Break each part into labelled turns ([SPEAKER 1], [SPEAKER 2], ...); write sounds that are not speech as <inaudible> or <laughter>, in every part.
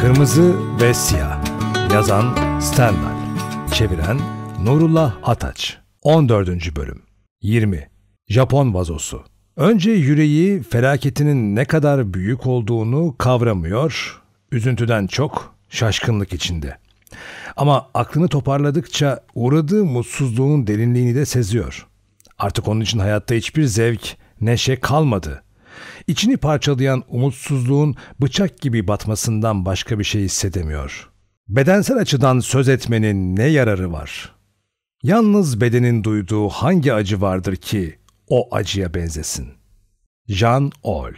[SPEAKER 1] Kırmızı ve Siyah Yazan Stendhal Çeviren Nurullah Ataç 14. Bölüm 20. Japon Vazosu Önce yüreği felaketinin ne kadar büyük olduğunu kavramıyor, üzüntüden çok şaşkınlık içinde. Ama aklını toparladıkça uğradığı mutsuzluğun derinliğini de seziyor. Artık onun için hayatta hiçbir zevk, neşe kalmadı. İçini parçalayan umutsuzluğun bıçak gibi batmasından başka bir şey hissedemiyor. Bedensel açıdan söz etmenin ne yararı var? Yalnız bedenin duyduğu hangi acı vardır ki o acıya benzesin? Jean Ol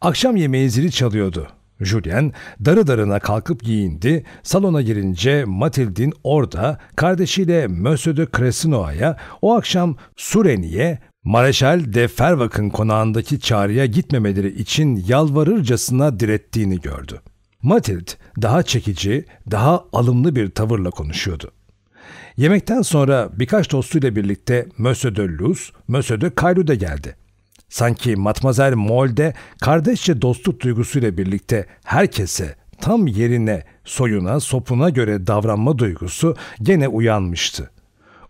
[SPEAKER 1] Akşam yemeği zili çalıyordu. Julien darı darına kalkıp giyindi. Salona girince Matildin orada kardeşiyle Monsieur de Cresinoa'ya o akşam Sureni'ye Mareşal de Fervak'ın konağındaki çağrıya gitmemeleri için yalvarırcasına direttiğini gördü. Matild daha çekici, daha alımlı bir tavırla konuşuyordu. Yemekten sonra birkaç dostuyla birlikte Monsieur de Luz, Monsieur de Kaylu'da geldi. Sanki Matmazel Molde kardeşçe dostluk duygusuyla birlikte herkese tam yerine, soyuna, sopuna göre davranma duygusu gene uyanmıştı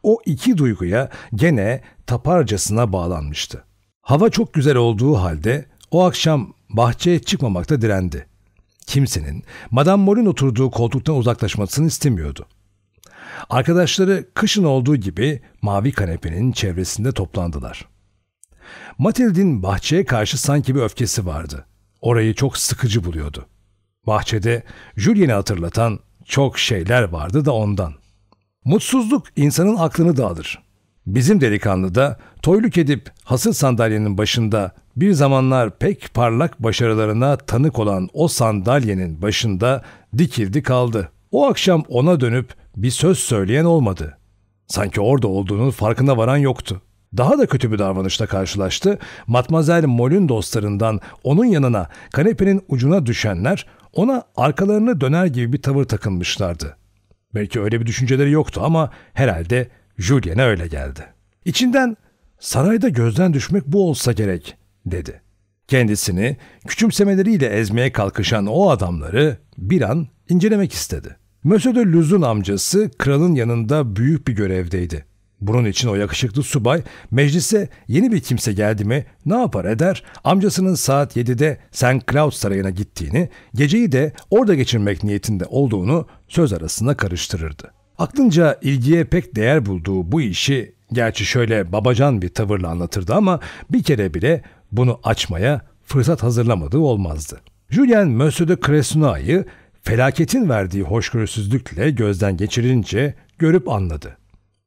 [SPEAKER 1] o iki duyguya gene taparcasına bağlanmıştı. Hava çok güzel olduğu halde o akşam bahçeye çıkmamakta direndi. Kimsenin Madame Morin oturduğu koltuktan uzaklaşmasını istemiyordu. Arkadaşları kışın olduğu gibi mavi kanepenin çevresinde toplandılar. Matild'in bahçeye karşı sanki bir öfkesi vardı. Orayı çok sıkıcı buluyordu. Bahçede Julien'i hatırlatan çok şeyler vardı da ondan.'' Mutsuzluk insanın aklını dağıtır. Bizim delikanlı da toyluk edip hasır sandalyenin başında bir zamanlar pek parlak başarılarına tanık olan o sandalyenin başında dikildi kaldı. O akşam ona dönüp bir söz söyleyen olmadı. Sanki orada olduğunun farkına varan yoktu. Daha da kötü bir davranışla karşılaştı. Matmazel Mol'ün dostlarından onun yanına kanepenin ucuna düşenler ona arkalarını döner gibi bir tavır takınmışlardı. Belki öyle bir düşünceleri yoktu ama herhalde Julien'e öyle geldi. İçinden sarayda gözden düşmek bu olsa gerek dedi. Kendisini küçümsemeleriyle ezmeye kalkışan o adamları bir an incelemek istedi. Monsieur de Luz'un amcası kralın yanında büyük bir görevdeydi. Bunun için o yakışıklı subay meclise yeni bir kimse geldi mi ne yapar eder amcasının saat 7'de St. Cloud Sarayı'na gittiğini, geceyi de orada geçirmek niyetinde olduğunu söz arasında karıştırırdı. Aklınca ilgiye pek değer bulduğu bu işi gerçi şöyle babacan bir tavırla anlatırdı ama bir kere bile bunu açmaya fırsat hazırlamadığı olmazdı. Julien Monsieur de Cresnoy'ı felaketin verdiği hoşgörüsüzlükle gözden geçirince görüp anladı.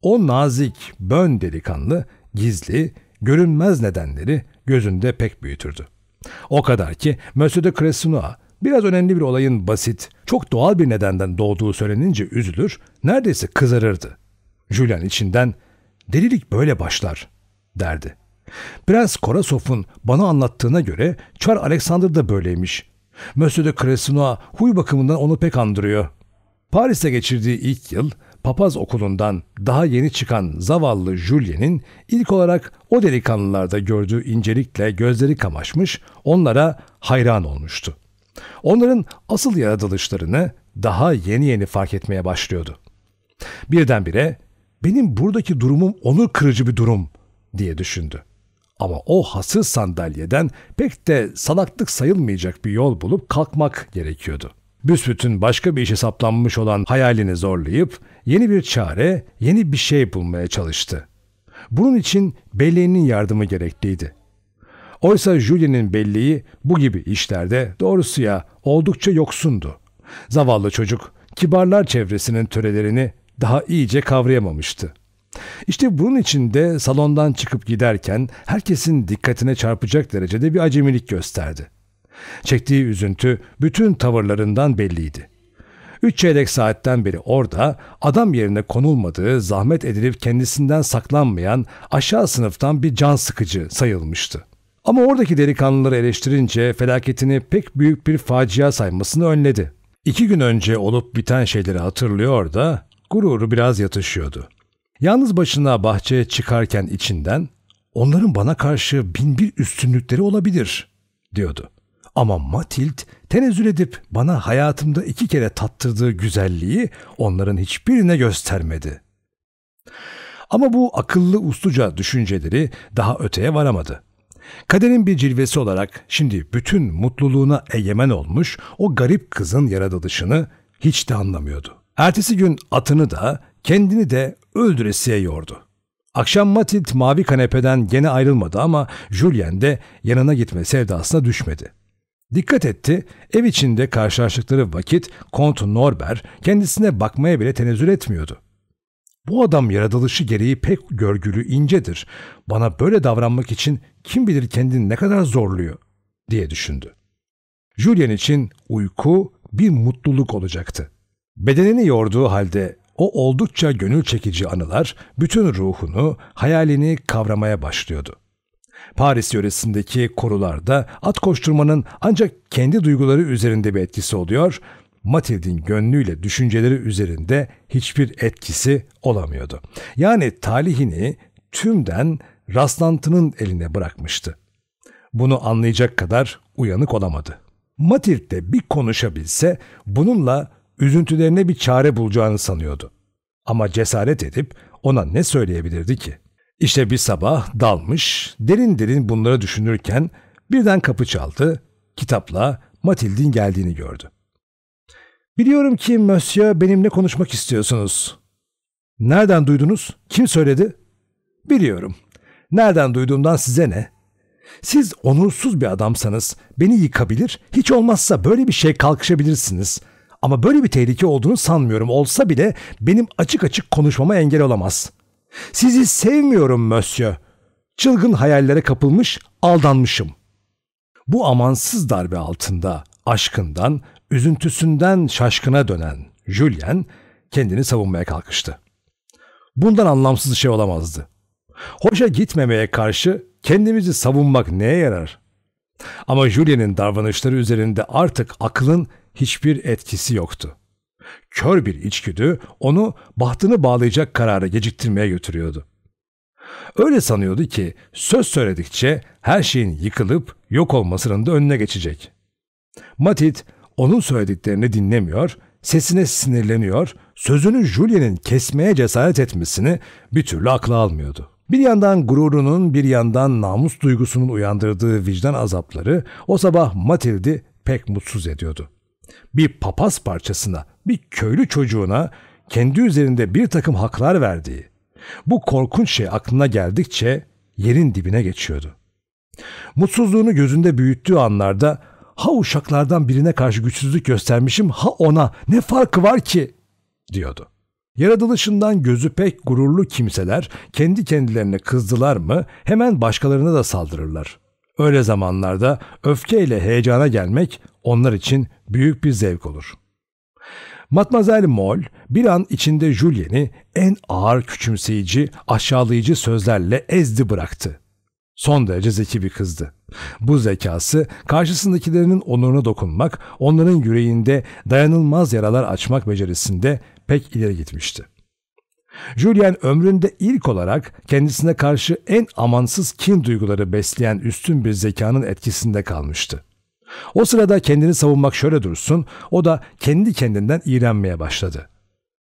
[SPEAKER 1] O nazik, bön delikanlı, gizli, görünmez nedenleri gözünde pek büyütürdü. O kadar ki Monsieur de Cresnoy biraz önemli bir olayın basit, çok doğal bir nedenden doğduğu söylenince üzülür, neredeyse kızarırdı. Julian içinden delilik böyle başlar derdi. Prens Korasov'un bana anlattığına göre Çar Alexander da böyleymiş. Monsieur de Cresnoy huy bakımından onu pek andırıyor. Paris'te geçirdiği ilk yıl papaz okulundan daha yeni çıkan zavallı Julien'in ilk olarak o delikanlılarda gördüğü incelikle gözleri kamaşmış, onlara hayran olmuştu. Onların asıl yaratılışlarını daha yeni yeni fark etmeye başlıyordu. Birdenbire benim buradaki durumum onur kırıcı bir durum diye düşündü. Ama o hasır sandalyeden pek de salaklık sayılmayacak bir yol bulup kalkmak gerekiyordu. Büsbütün başka bir işe saplanmış olan hayalini zorlayıp yeni bir çare, yeni bir şey bulmaya çalıştı. Bunun için belleğinin yardımı gerekliydi. Oysa Julie'nin belleği bu gibi işlerde doğrusu ya oldukça yoksundu. Zavallı çocuk kibarlar çevresinin törelerini daha iyice kavrayamamıştı. İşte bunun için de salondan çıkıp giderken herkesin dikkatine çarpacak derecede bir acemilik gösterdi. Çektiği üzüntü bütün tavırlarından belliydi. Üç çeyrek saatten beri orada adam yerine konulmadığı, zahmet edilip kendisinden saklanmayan aşağı sınıftan bir can sıkıcı sayılmıştı. Ama oradaki delikanlıları eleştirince felaketini pek büyük bir facia saymasını önledi. İki gün önce olup biten şeyleri hatırlıyor da gururu biraz yatışıyordu. Yalnız başına bahçeye çıkarken içinden onların bana karşı bin bir üstünlükleri olabilir diyordu. Ama Matild tenezzül edip bana hayatımda iki kere tattırdığı güzelliği onların hiçbirine göstermedi. Ama bu akıllı usluca düşünceleri daha öteye varamadı. Kaderin bir cilvesi olarak şimdi bütün mutluluğuna egemen olmuş o garip kızın yaratılışını hiç de anlamıyordu. Ertesi gün atını da kendini de öldüresiye yordu. Akşam Matild mavi kanepeden gene ayrılmadı ama Julien de yanına gitme sevdasına düşmedi. Dikkat etti, ev içinde karşılaştıkları vakit Kont Norbert kendisine bakmaya bile tenezzül etmiyordu. Bu adam yaratılışı gereği pek görgülü incedir. Bana böyle davranmak için kim bilir kendini ne kadar zorluyor diye düşündü. Julian için uyku bir mutluluk olacaktı. Bedenini yorduğu halde o oldukça gönül çekici anılar bütün ruhunu, hayalini kavramaya başlıyordu. Paris yöresindeki korularda at koşturmanın ancak kendi duyguları üzerinde bir etkisi oluyor. Matild'in gönlüyle düşünceleri üzerinde hiçbir etkisi olamıyordu. Yani talihini tümden rastlantının eline bırakmıştı. Bunu anlayacak kadar uyanık olamadı. Matild de bir konuşabilse bununla üzüntülerine bir çare bulacağını sanıyordu. Ama cesaret edip ona ne söyleyebilirdi ki? İşte bir sabah dalmış, derin derin bunları düşünürken birden kapı çaldı, kitapla Matild'in geldiğini gördü. Biliyorum ki Monsieur benimle konuşmak istiyorsunuz. Nereden duydunuz? Kim söyledi? Biliyorum. Nereden duyduğumdan size ne? Siz onursuz bir adamsanız beni yıkabilir, hiç olmazsa böyle bir şey kalkışabilirsiniz. Ama böyle bir tehlike olduğunu sanmıyorum. Olsa bile benim açık açık konuşmama engel olamaz. Sizi sevmiyorum Monsieur. Çılgın hayallere kapılmış, aldanmışım. Bu amansız darbe altında aşkından, üzüntüsünden şaşkına dönen Julien kendini savunmaya kalkıştı. Bundan anlamsız şey olamazdı. Hoşa gitmemeye karşı kendimizi savunmak neye yarar? Ama Julien'in davranışları üzerinde artık akılın hiçbir etkisi yoktu kör bir içgüdü onu bahtını bağlayacak kararı geciktirmeye götürüyordu. Öyle sanıyordu ki söz söyledikçe her şeyin yıkılıp yok olmasının da önüne geçecek. Matit onun söylediklerini dinlemiyor, sesine sinirleniyor, sözünü Julien'in kesmeye cesaret etmesini bir türlü akla almıyordu. Bir yandan gururunun bir yandan namus duygusunun uyandırdığı vicdan azapları o sabah Matildi pek mutsuz ediyordu bir papaz parçasına, bir köylü çocuğuna kendi üzerinde bir takım haklar verdiği, bu korkunç şey aklına geldikçe yerin dibine geçiyordu. Mutsuzluğunu gözünde büyüttüğü anlarda ha uşaklardan birine karşı güçsüzlük göstermişim ha ona ne farkı var ki diyordu. Yaratılışından gözü pek gururlu kimseler kendi kendilerine kızdılar mı hemen başkalarına da saldırırlar. Öyle zamanlarda öfkeyle heyecana gelmek onlar için büyük bir zevk olur. Matmazel Moll bir an içinde Julien'i en ağır küçümseyici, aşağılayıcı sözlerle ezdi bıraktı. Son derece zeki bir kızdı. Bu zekası karşısındakilerinin onuruna dokunmak, onların yüreğinde dayanılmaz yaralar açmak becerisinde pek ileri gitmişti. Julien ömründe ilk olarak kendisine karşı en amansız kin duyguları besleyen üstün bir zekanın etkisinde kalmıştı. O sırada kendini savunmak şöyle dursun, o da kendi kendinden iğrenmeye başladı.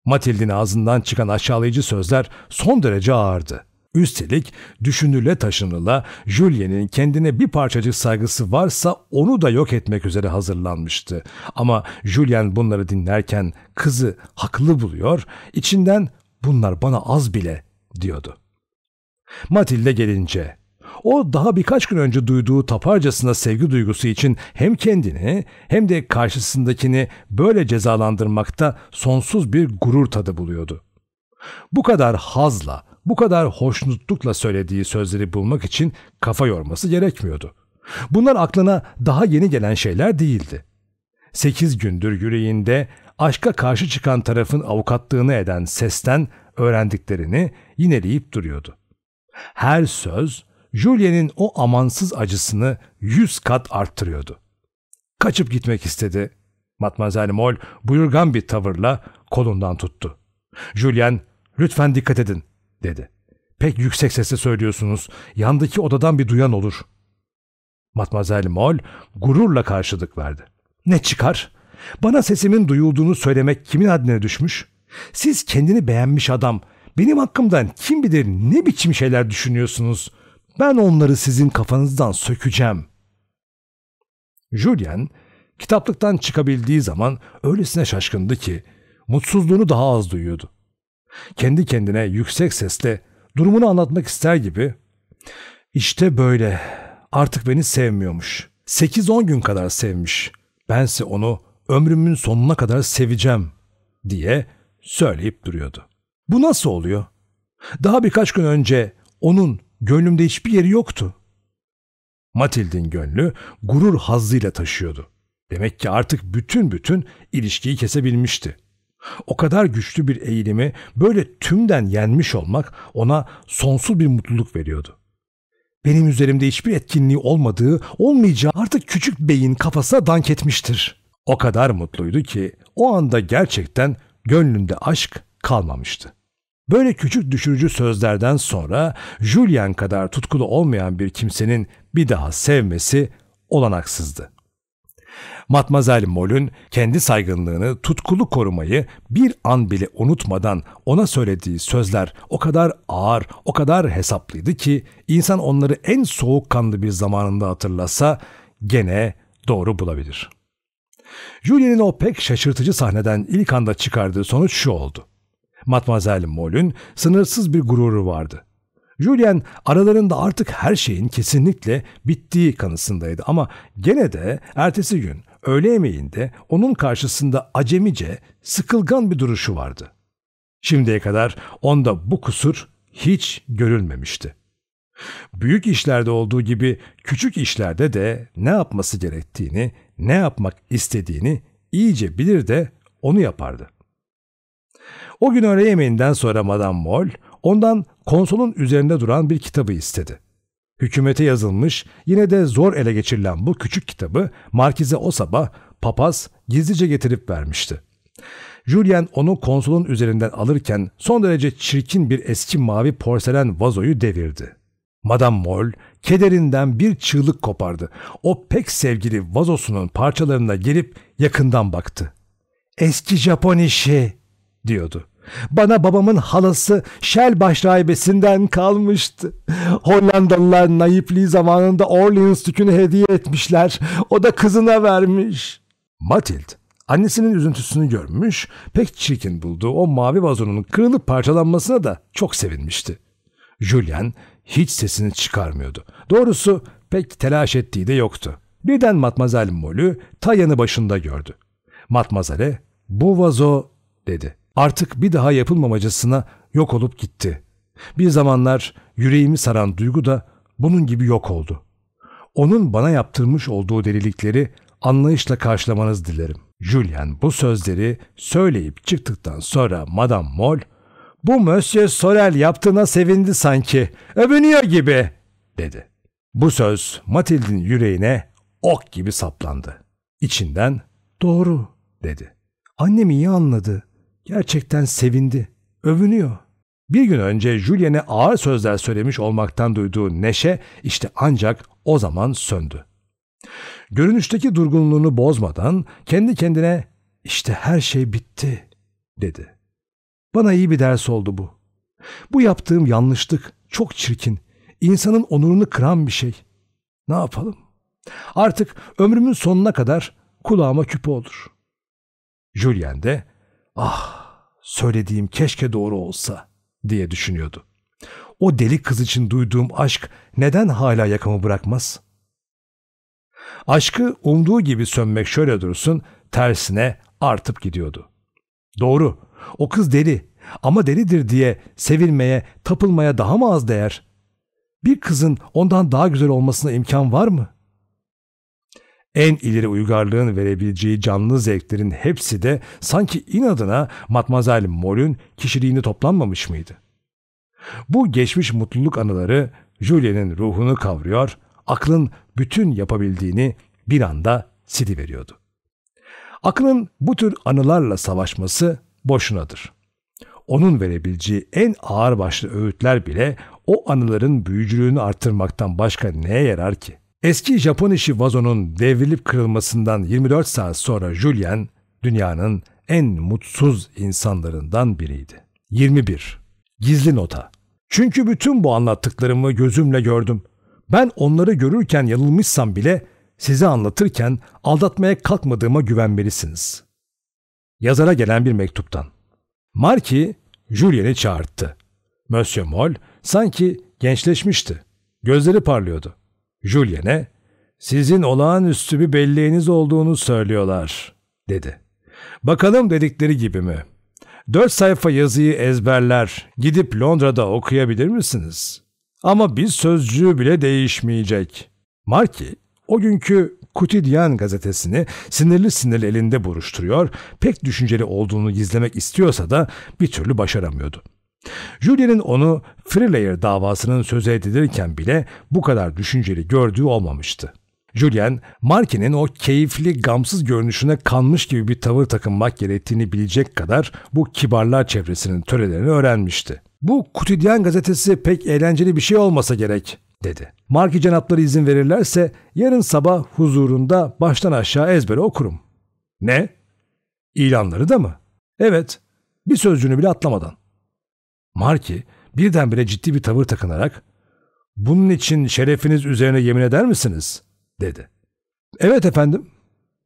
[SPEAKER 1] Matild'in ağzından çıkan aşağılayıcı sözler son derece ağırdı. Üstelik düşünüle taşınıla Julien'in kendine bir parçacık saygısı varsa onu da yok etmek üzere hazırlanmıştı. Ama Julien bunları dinlerken kızı haklı buluyor, içinden bunlar bana az bile diyordu. Matilde gelince o daha birkaç gün önce duyduğu taparcasına sevgi duygusu için hem kendini hem de karşısındakini böyle cezalandırmakta sonsuz bir gurur tadı buluyordu. Bu kadar hazla, bu kadar hoşnutlukla söylediği sözleri bulmak için kafa yorması gerekmiyordu. Bunlar aklına daha yeni gelen şeyler değildi. Sekiz gündür yüreğinde aşka karşı çıkan tarafın avukatlığını eden sesten öğrendiklerini yineleyip duruyordu. Her söz Julien'in o amansız acısını yüz kat arttırıyordu. Kaçıp gitmek istedi. Matmazel Mol buyurgan bir tavırla kolundan tuttu. Julian lütfen dikkat edin, dedi. Pek yüksek sesle söylüyorsunuz. Yandaki odadan bir duyan olur. Matmazel Mol gururla karşılık verdi. Ne çıkar? Bana sesimin duyulduğunu söylemek kimin adına düşmüş? Siz kendini beğenmiş adam, benim hakkımdan kim bilir ne biçim şeyler düşünüyorsunuz. Ben onları sizin kafanızdan sökeceğim. Julian kitaplıktan çıkabildiği zaman öylesine şaşkındı ki mutsuzluğunu daha az duyuyordu. Kendi kendine yüksek sesle durumunu anlatmak ister gibi işte böyle artık beni sevmiyormuş. 8-10 gün kadar sevmiş. Bense onu ömrümün sonuna kadar seveceğim diye söyleyip duruyordu. Bu nasıl oluyor? Daha birkaç gün önce onun Gönlümde hiçbir yeri yoktu. Matild'in gönlü gurur hazzıyla taşıyordu. Demek ki artık bütün bütün ilişkiyi kesebilmişti. O kadar güçlü bir eğilimi böyle tümden yenmiş olmak ona sonsuz bir mutluluk veriyordu. Benim üzerimde hiçbir etkinliği olmadığı, olmayacağı artık küçük beyin kafasına dank etmiştir. O kadar mutluydu ki o anda gerçekten gönlünde aşk kalmamıştı. Böyle küçük düşürücü sözlerden sonra Julian kadar tutkulu olmayan bir kimsenin bir daha sevmesi olanaksızdı. Matmazel Mol'ün kendi saygınlığını, tutkulu korumayı bir an bile unutmadan ona söylediği sözler o kadar ağır, o kadar hesaplıydı ki insan onları en soğukkanlı bir zamanında hatırlasa gene doğru bulabilir. Julien'in o pek şaşırtıcı sahneden ilk anda çıkardığı sonuç şu oldu. Matmazel Moll'ün sınırsız bir gururu vardı. Julian aralarında artık her şeyin kesinlikle bittiği kanısındaydı ama gene de ertesi gün öğle yemeğinde onun karşısında acemice sıkılgan bir duruşu vardı. Şimdiye kadar onda bu kusur hiç görülmemişti. Büyük işlerde olduğu gibi küçük işlerde de ne yapması gerektiğini, ne yapmak istediğini iyice bilir de onu yapardı. O gün öğle yemeğinden sonra Madame Moll ondan konsolun üzerinde duran bir kitabı istedi. Hükümete yazılmış yine de zor ele geçirilen bu küçük kitabı Markize o sabah papaz gizlice getirip vermişti. Julien onu konsolun üzerinden alırken son derece çirkin bir eski mavi porselen vazoyu devirdi. Madame Moll kederinden bir çığlık kopardı. O pek sevgili vazosunun parçalarına gelip yakından baktı. Eski Japon işi diyordu. Bana babamın halası Şelbaş rahibesinden kalmıştı. Hollandalılar nayipliği zamanında Orleans tükünü hediye etmişler. O da kızına vermiş. Matild annesinin üzüntüsünü görmüş, pek çirkin bulduğu o mavi vazonun kırılıp parçalanmasına da çok sevinmişti. Julian hiç sesini çıkarmıyordu. Doğrusu pek telaş ettiği de yoktu. Birden Matmazel Molü Tayan'ı başında gördü. Matmazel'e bu vazo dedi artık bir daha yapılmamacasına yok olup gitti. Bir zamanlar yüreğimi saran duygu da bunun gibi yok oldu. Onun bana yaptırmış olduğu delilikleri anlayışla karşılamanız dilerim. Julian bu sözleri söyleyip çıktıktan sonra Madame Moll, ''Bu Monsieur Sorel yaptığına sevindi sanki, övünüyor gibi.'' dedi. Bu söz Matild'in yüreğine ok gibi saplandı. İçinden ''Doğru.'' dedi. Annem iyi anladı. Gerçekten sevindi, övünüyor. Bir gün önce Julien'e ağır sözler söylemiş olmaktan duyduğu neşe işte ancak o zaman söndü. Görünüşteki durgunluğunu bozmadan kendi kendine işte her şey bitti dedi. Bana iyi bir ders oldu bu. Bu yaptığım yanlışlık çok çirkin. insanın onurunu kıran bir şey. Ne yapalım? Artık ömrümün sonuna kadar kulağıma küpe olur. Julien de ah söylediğim keşke doğru olsa diye düşünüyordu. O deli kız için duyduğum aşk neden hala yakamı bırakmaz? Aşkı umduğu gibi sönmek şöyle dursun, tersine artıp gidiyordu. Doğru, o kız deli ama delidir diye sevilmeye, tapılmaya daha mı az değer? Bir kızın ondan daha güzel olmasına imkan var mı? En ileri uygarlığın verebileceği canlı zevklerin hepsi de sanki inadına Matmazel Mol'ün kişiliğini toplanmamış mıydı? Bu geçmiş mutluluk anıları Julien'in ruhunu kavruyor, aklın bütün yapabildiğini bir anda siliveriyordu. Aklın bu tür anılarla savaşması boşunadır. Onun verebileceği en ağırbaşlı öğütler bile o anıların büyücülüğünü arttırmaktan başka neye yarar ki?'' Eski Japon işi vazonun devrilip kırılmasından 24 saat sonra Julian dünyanın en mutsuz insanlarından biriydi. 21. Gizli nota. Çünkü bütün bu anlattıklarımı gözümle gördüm. Ben onları görürken yanılmışsam bile size anlatırken aldatmaya kalkmadığıma güvenmelisiniz. Yazara gelen bir mektuptan. Marki, Julien'i çağırttı. Monsieur Moll sanki gençleşmişti. Gözleri parlıyordu. Julien'e sizin olağanüstü bir belleğiniz olduğunu söylüyorlar dedi. Bakalım dedikleri gibi mi? Dört sayfa yazıyı ezberler, gidip Londra'da okuyabilir misiniz? Ama bir sözcüğü bile değişmeyecek. Marki o günkü Quotidien gazetesini sinirli sinirli elinde buruşturuyor, pek düşünceli olduğunu gizlemek istiyorsa da bir türlü başaramıyordu.'' Julien'in onu Freelayer davasının söz edilirken bile bu kadar düşünceli gördüğü olmamıştı. Julian Markin'in o keyifli, gamsız görünüşüne kanmış gibi bir tavır takınmak gerektiğini bilecek kadar bu kibarlar çevresinin törelerini öğrenmişti. Bu Kutidyen gazetesi pek eğlenceli bir şey olmasa gerek, dedi. Marki canapları izin verirlerse yarın sabah huzurunda baştan aşağı ezbere okurum. Ne? İlanları da mı? Evet, bir sözcüğünü bile atlamadan. Marki birdenbire ciddi bir tavır takınarak ''Bunun için şerefiniz üzerine yemin eder misiniz?'' dedi. ''Evet efendim.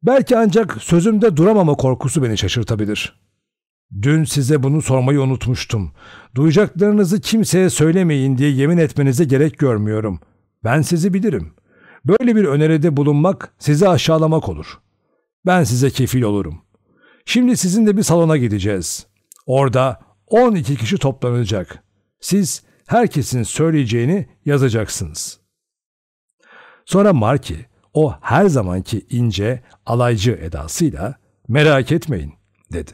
[SPEAKER 1] Belki ancak sözümde duramama korkusu beni şaşırtabilir. Dün size bunu sormayı unutmuştum. Duyacaklarınızı kimseye söylemeyin diye yemin etmenize gerek görmüyorum. Ben sizi bilirim. Böyle bir öneride bulunmak sizi aşağılamak olur. Ben size kefil olurum. Şimdi sizinle bir salona gideceğiz. Orada 12 kişi toplanacak. Siz herkesin söyleyeceğini yazacaksınız. Sonra Marki o her zamanki ince, alaycı edasıyla merak etmeyin dedi.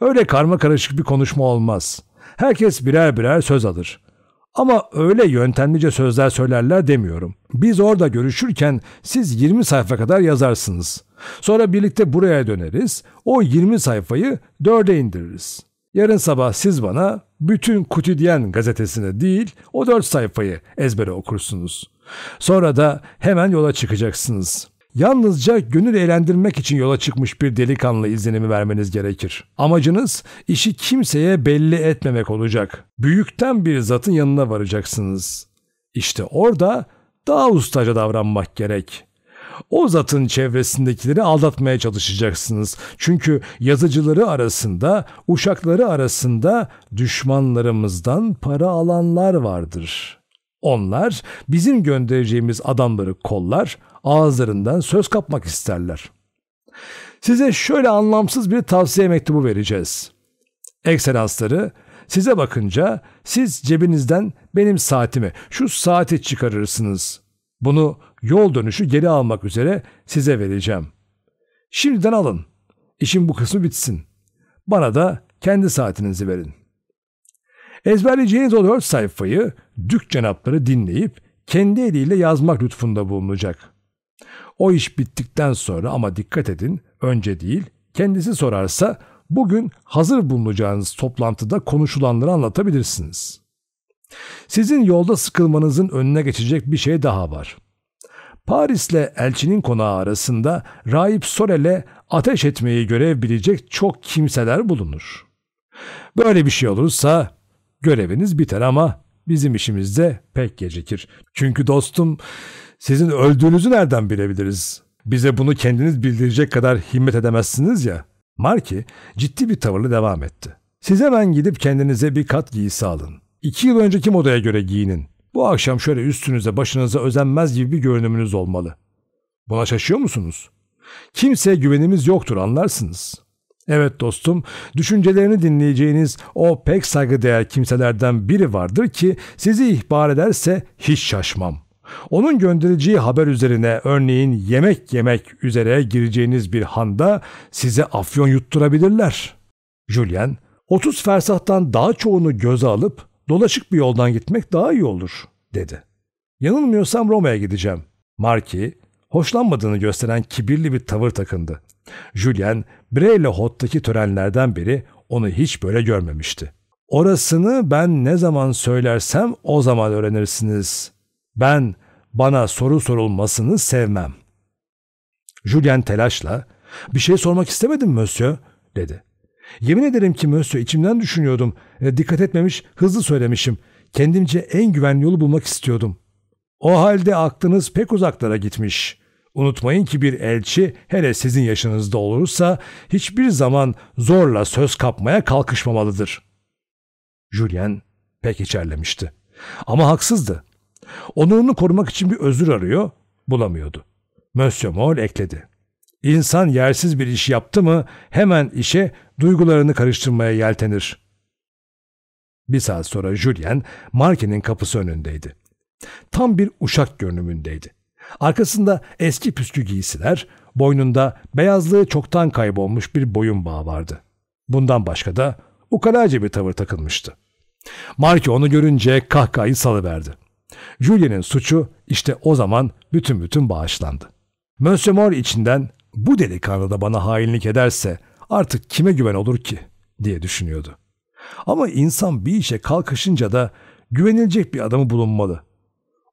[SPEAKER 1] Öyle karma karışık bir konuşma olmaz. Herkes birer birer söz alır. Ama öyle yöntemlice sözler söylerler demiyorum. Biz orada görüşürken siz 20 sayfa kadar yazarsınız. Sonra birlikte buraya döneriz. O 20 sayfayı 4'e indiririz. Yarın sabah siz bana bütün Kutidyen gazetesini değil o dört sayfayı ezbere okursunuz. Sonra da hemen yola çıkacaksınız. Yalnızca gönül eğlendirmek için yola çıkmış bir delikanlı izinimi vermeniz gerekir. Amacınız işi kimseye belli etmemek olacak. Büyükten bir zatın yanına varacaksınız. İşte orada daha ustaca davranmak gerek o zatın çevresindekileri aldatmaya çalışacaksınız. Çünkü yazıcıları arasında, uşakları arasında düşmanlarımızdan para alanlar vardır. Onlar bizim göndereceğimiz adamları kollar, ağızlarından söz kapmak isterler. Size şöyle anlamsız bir tavsiye mektubu vereceğiz. Ekselansları size bakınca siz cebinizden benim saatimi, şu saati çıkarırsınız.'' Bunu yol dönüşü geri almak üzere size vereceğim. Şimdiden alın. İşin bu kısmı bitsin. Bana da kendi saatinizi verin. Ezberleyeceğiniz o dört sayfayı Dük cenapları dinleyip kendi eliyle yazmak lütfunda bulunacak. O iş bittikten sonra ama dikkat edin önce değil kendisi sorarsa bugün hazır bulunacağınız toplantıda konuşulanları anlatabilirsiniz.'' Sizin yolda sıkılmanızın önüne geçecek bir şey daha var. Paris'le elçinin konağı arasında Raip Sorel'e ateş etmeyi görev bilecek çok kimseler bulunur. Böyle bir şey olursa göreviniz biter ama bizim işimizde pek gecikir. Çünkü dostum sizin öldüğünüzü nereden bilebiliriz? Bize bunu kendiniz bildirecek kadar himmet edemezsiniz ya. Marki ciddi bir tavırla devam etti. Siz hemen gidip kendinize bir kat giysi alın. İki yıl önceki modaya göre giyinin. Bu akşam şöyle üstünüze başınıza özenmez gibi bir görünümünüz olmalı. Buna şaşıyor musunuz? Kimseye güvenimiz yoktur anlarsınız. Evet dostum, düşüncelerini dinleyeceğiniz o pek saygıdeğer kimselerden biri vardır ki sizi ihbar ederse hiç şaşmam. Onun göndereceği haber üzerine örneğin yemek yemek üzere gireceğiniz bir handa size afyon yutturabilirler. Julien, 30 fersahtan daha çoğunu göze alıp dolaşık bir yoldan gitmek daha iyi olur, dedi. Yanılmıyorsam Roma'ya gideceğim. Marki, hoşlanmadığını gösteren kibirli bir tavır takındı. Julien, Breyle Hot'taki törenlerden beri onu hiç böyle görmemişti. Orasını ben ne zaman söylersem o zaman öğrenirsiniz. Ben bana soru sorulmasını sevmem. Julien telaşla, bir şey sormak istemedim Mösyö, dedi. Yemin ederim ki Mösyö içimden düşünüyordum. E, dikkat etmemiş, hızlı söylemişim. Kendimce en güvenli yolu bulmak istiyordum. O halde aklınız pek uzaklara gitmiş. Unutmayın ki bir elçi hele sizin yaşınızda olursa hiçbir zaman zorla söz kapmaya kalkışmamalıdır. Julien pek içerlemişti. Ama haksızdı. Onurunu korumak için bir özür arıyor, bulamıyordu. Monsieur Moll ekledi. İnsan yersiz bir iş yaptı mı hemen işe duygularını karıştırmaya yeltenir. Bir saat sonra Julien Marke'nin kapısı önündeydi. Tam bir uşak görünümündeydi. Arkasında eski püskü giysiler, boynunda beyazlığı çoktan kaybolmuş bir boyun bağı vardı. Bundan başka da ukalaca bir tavır takılmıştı. Marke onu görünce kahkahayı salıverdi. Julien'in suçu işte o zaman bütün bütün bağışlandı. Monsieur Moore içinden bu delikanlı da bana hainlik ederse artık kime güven olur ki diye düşünüyordu. Ama insan bir işe kalkışınca da güvenilecek bir adamı bulunmalı.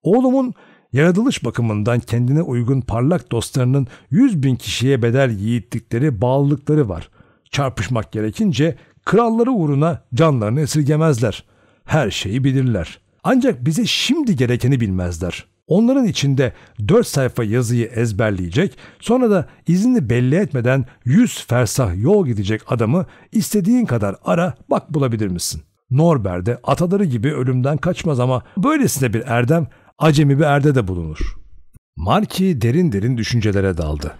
[SPEAKER 1] Oğlumun yaratılış bakımından kendine uygun parlak dostlarının yüz bin kişiye bedel yiğitlikleri, bağlılıkları var. Çarpışmak gerekince kralları uğruna canlarını esirgemezler. Her şeyi bilirler. Ancak bize şimdi gerekeni bilmezler. Onların içinde 4 sayfa yazıyı ezberleyecek, sonra da izini belli etmeden 100 fersah yol gidecek adamı istediğin kadar ara bak bulabilir misin? Norber de ataları gibi ölümden kaçmaz ama böylesine bir erdem acemi bir erde de bulunur. Marki derin derin düşüncelere daldı.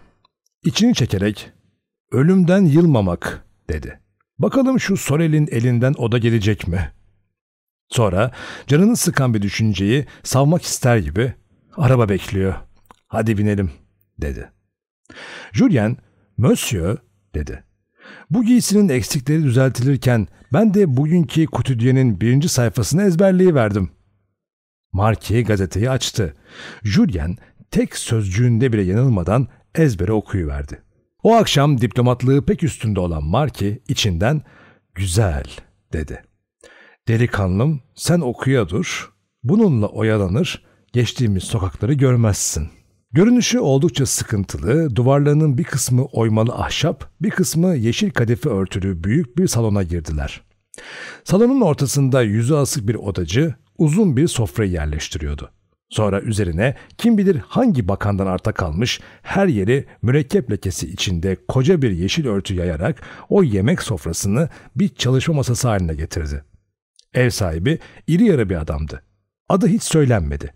[SPEAKER 1] İçini çekerek ölümden yılmamak dedi. Bakalım şu Sorel'in elinden o da gelecek mi?'' Sonra canını sıkan bir düşünceyi savmak ister gibi araba bekliyor. Hadi binelim dedi. Julien, Monsieur dedi. Bu giysinin eksikleri düzeltilirken ben de bugünkü kutüdyenin birinci sayfasını ezberleyiverdim. Marki gazeteyi açtı. Julien tek sözcüğünde bile yanılmadan ezbere okuyuverdi. O akşam diplomatlığı pek üstünde olan Marki içinden güzel dedi. Delikanlım sen okuya dur, bununla oyalanır, geçtiğimiz sokakları görmezsin. Görünüşü oldukça sıkıntılı, duvarlarının bir kısmı oymalı ahşap, bir kısmı yeşil kadife örtülü büyük bir salona girdiler. Salonun ortasında yüzü asık bir odacı uzun bir sofrayı yerleştiriyordu. Sonra üzerine kim bilir hangi bakandan arta kalmış her yeri mürekkep lekesi içinde koca bir yeşil örtü yayarak o yemek sofrasını bir çalışma masası haline getirdi. Ev sahibi iri yarı bir adamdı. Adı hiç söylenmedi.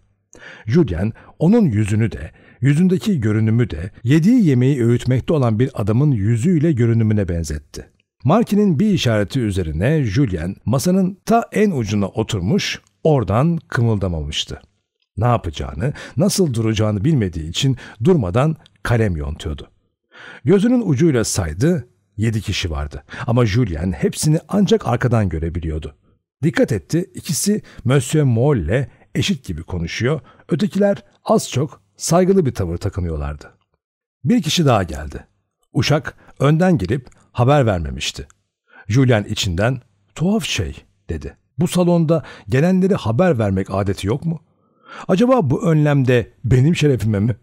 [SPEAKER 1] Julian onun yüzünü de, yüzündeki görünümü de yediği yemeği öğütmekte olan bir adamın yüzüyle görünümüne benzetti. Markin'in bir işareti üzerine Julian masanın ta en ucuna oturmuş, oradan kımıldamamıştı. Ne yapacağını, nasıl duracağını bilmediği için durmadan kalem yontuyordu. Gözünün ucuyla saydı, yedi kişi vardı ama Julian hepsini ancak arkadan görebiliyordu. Dikkat etti, ikisi Monsieur Molle'le eşit gibi konuşuyor, ötekiler az çok saygılı bir tavır takınıyorlardı. Bir kişi daha geldi. Uşak önden girip haber vermemişti. Julian içinden tuhaf şey dedi. Bu salonda gelenleri haber vermek adeti yok mu? Acaba bu önlemde benim şerefime mi?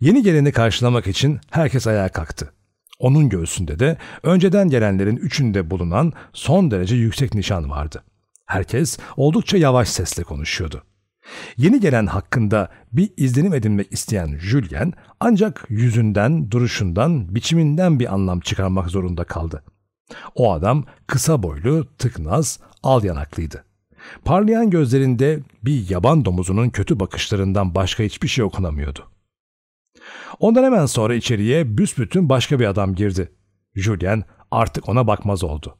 [SPEAKER 1] Yeni geleni karşılamak için herkes ayağa kalktı. Onun göğsünde de önceden gelenlerin üçünde bulunan son derece yüksek nişan vardı. Herkes oldukça yavaş sesle konuşuyordu. Yeni gelen hakkında bir izlenim edinmek isteyen Julien ancak yüzünden, duruşundan, biçiminden bir anlam çıkarmak zorunda kaldı. O adam kısa boylu, tıknaz, al yanaklıydı. Parlayan gözlerinde bir yaban domuzunun kötü bakışlarından başka hiçbir şey okunamıyordu. Ondan hemen sonra içeriye büsbütün başka bir adam girdi. Julien artık ona bakmaz oldu.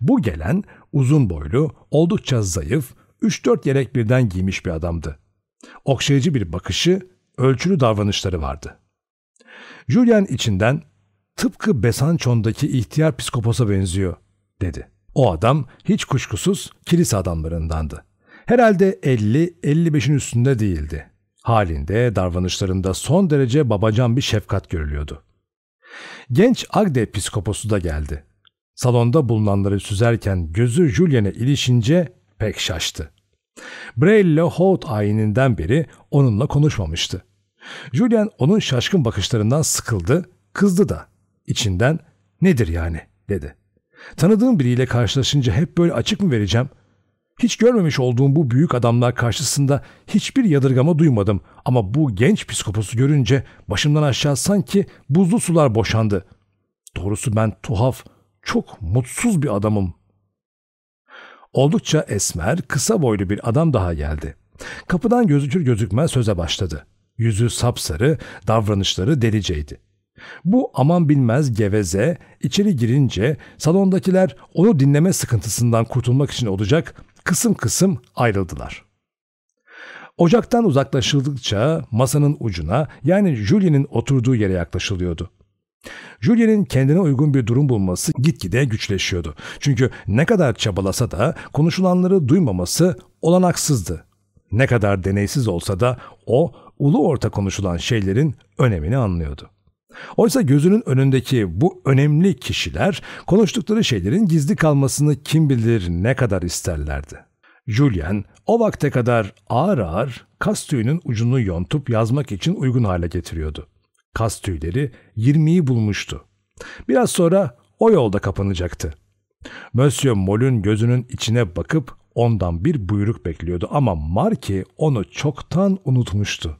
[SPEAKER 1] Bu gelen uzun boylu, oldukça zayıf, 3-4 yelek birden giymiş bir adamdı. Okşayıcı bir bakışı, ölçülü davranışları vardı. Julian içinden tıpkı Besançon'daki ihtiyar psikoposa benziyor dedi. O adam hiç kuşkusuz kilise adamlarındandı. Herhalde 50-55'in üstünde değildi. Halinde, davranışlarında son derece babacan bir şefkat görülüyordu. Genç Agde psikoposu da geldi. Salonda bulunanları süzerken gözü Julian'e ilişince pek şaştı. Braille Holt ayininden beri onunla konuşmamıştı. Julian onun şaşkın bakışlarından sıkıldı, kızdı da. İçinden nedir yani dedi. Tanıdığım biriyle karşılaşınca hep böyle açık mı vereceğim? Hiç görmemiş olduğum bu büyük adamlar karşısında hiçbir yadırgama duymadım ama bu genç psikoposu görünce başımdan aşağı sanki buzlu sular boşandı. Doğrusu ben tuhaf, çok mutsuz bir adamım. Oldukça esmer, kısa boylu bir adam daha geldi. Kapıdan gözükür gözükmez söze başladı. Yüzü sapsarı, davranışları deliceydi. Bu aman bilmez geveze içeri girince salondakiler onu dinleme sıkıntısından kurtulmak için olacak kısım kısım ayrıldılar. Ocaktan uzaklaşıldıkça masanın ucuna yani Julie'nin oturduğu yere yaklaşılıyordu. Julien'in kendine uygun bir durum bulması gitgide güçleşiyordu. Çünkü ne kadar çabalasa da konuşulanları duymaması olanaksızdı. Ne kadar deneysiz olsa da o ulu orta konuşulan şeylerin önemini anlıyordu. Oysa gözünün önündeki bu önemli kişiler konuştukları şeylerin gizli kalmasını kim bilir ne kadar isterlerdi. Julian o vakte kadar ağır ağır kas tüyünün ucunu yontup yazmak için uygun hale getiriyordu kas tüyleri 20'yi bulmuştu. Biraz sonra o yolda kapanacaktı. Monsieur Mol'ün gözünün içine bakıp ondan bir buyruk bekliyordu ama Marki onu çoktan unutmuştu.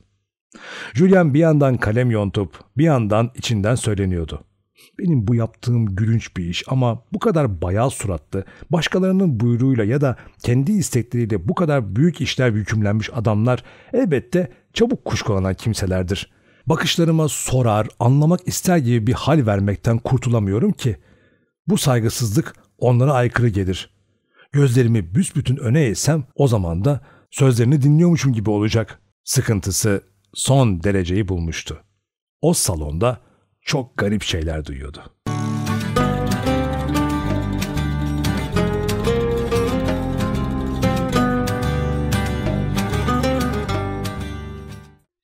[SPEAKER 1] Julian bir yandan kalem yontup bir yandan içinden söyleniyordu. Benim bu yaptığım gülünç bir iş ama bu kadar bayağı suratlı, başkalarının buyruğuyla ya da kendi istekleriyle bu kadar büyük işler yükümlenmiş adamlar elbette çabuk kuşkulanan kimselerdir bakışlarıma sorar, anlamak ister gibi bir hal vermekten kurtulamıyorum ki. Bu saygısızlık onlara aykırı gelir. Gözlerimi büsbütün öne eğsem o zaman da sözlerini dinliyormuşum gibi olacak. Sıkıntısı son dereceyi bulmuştu. O salonda çok garip şeyler duyuyordu.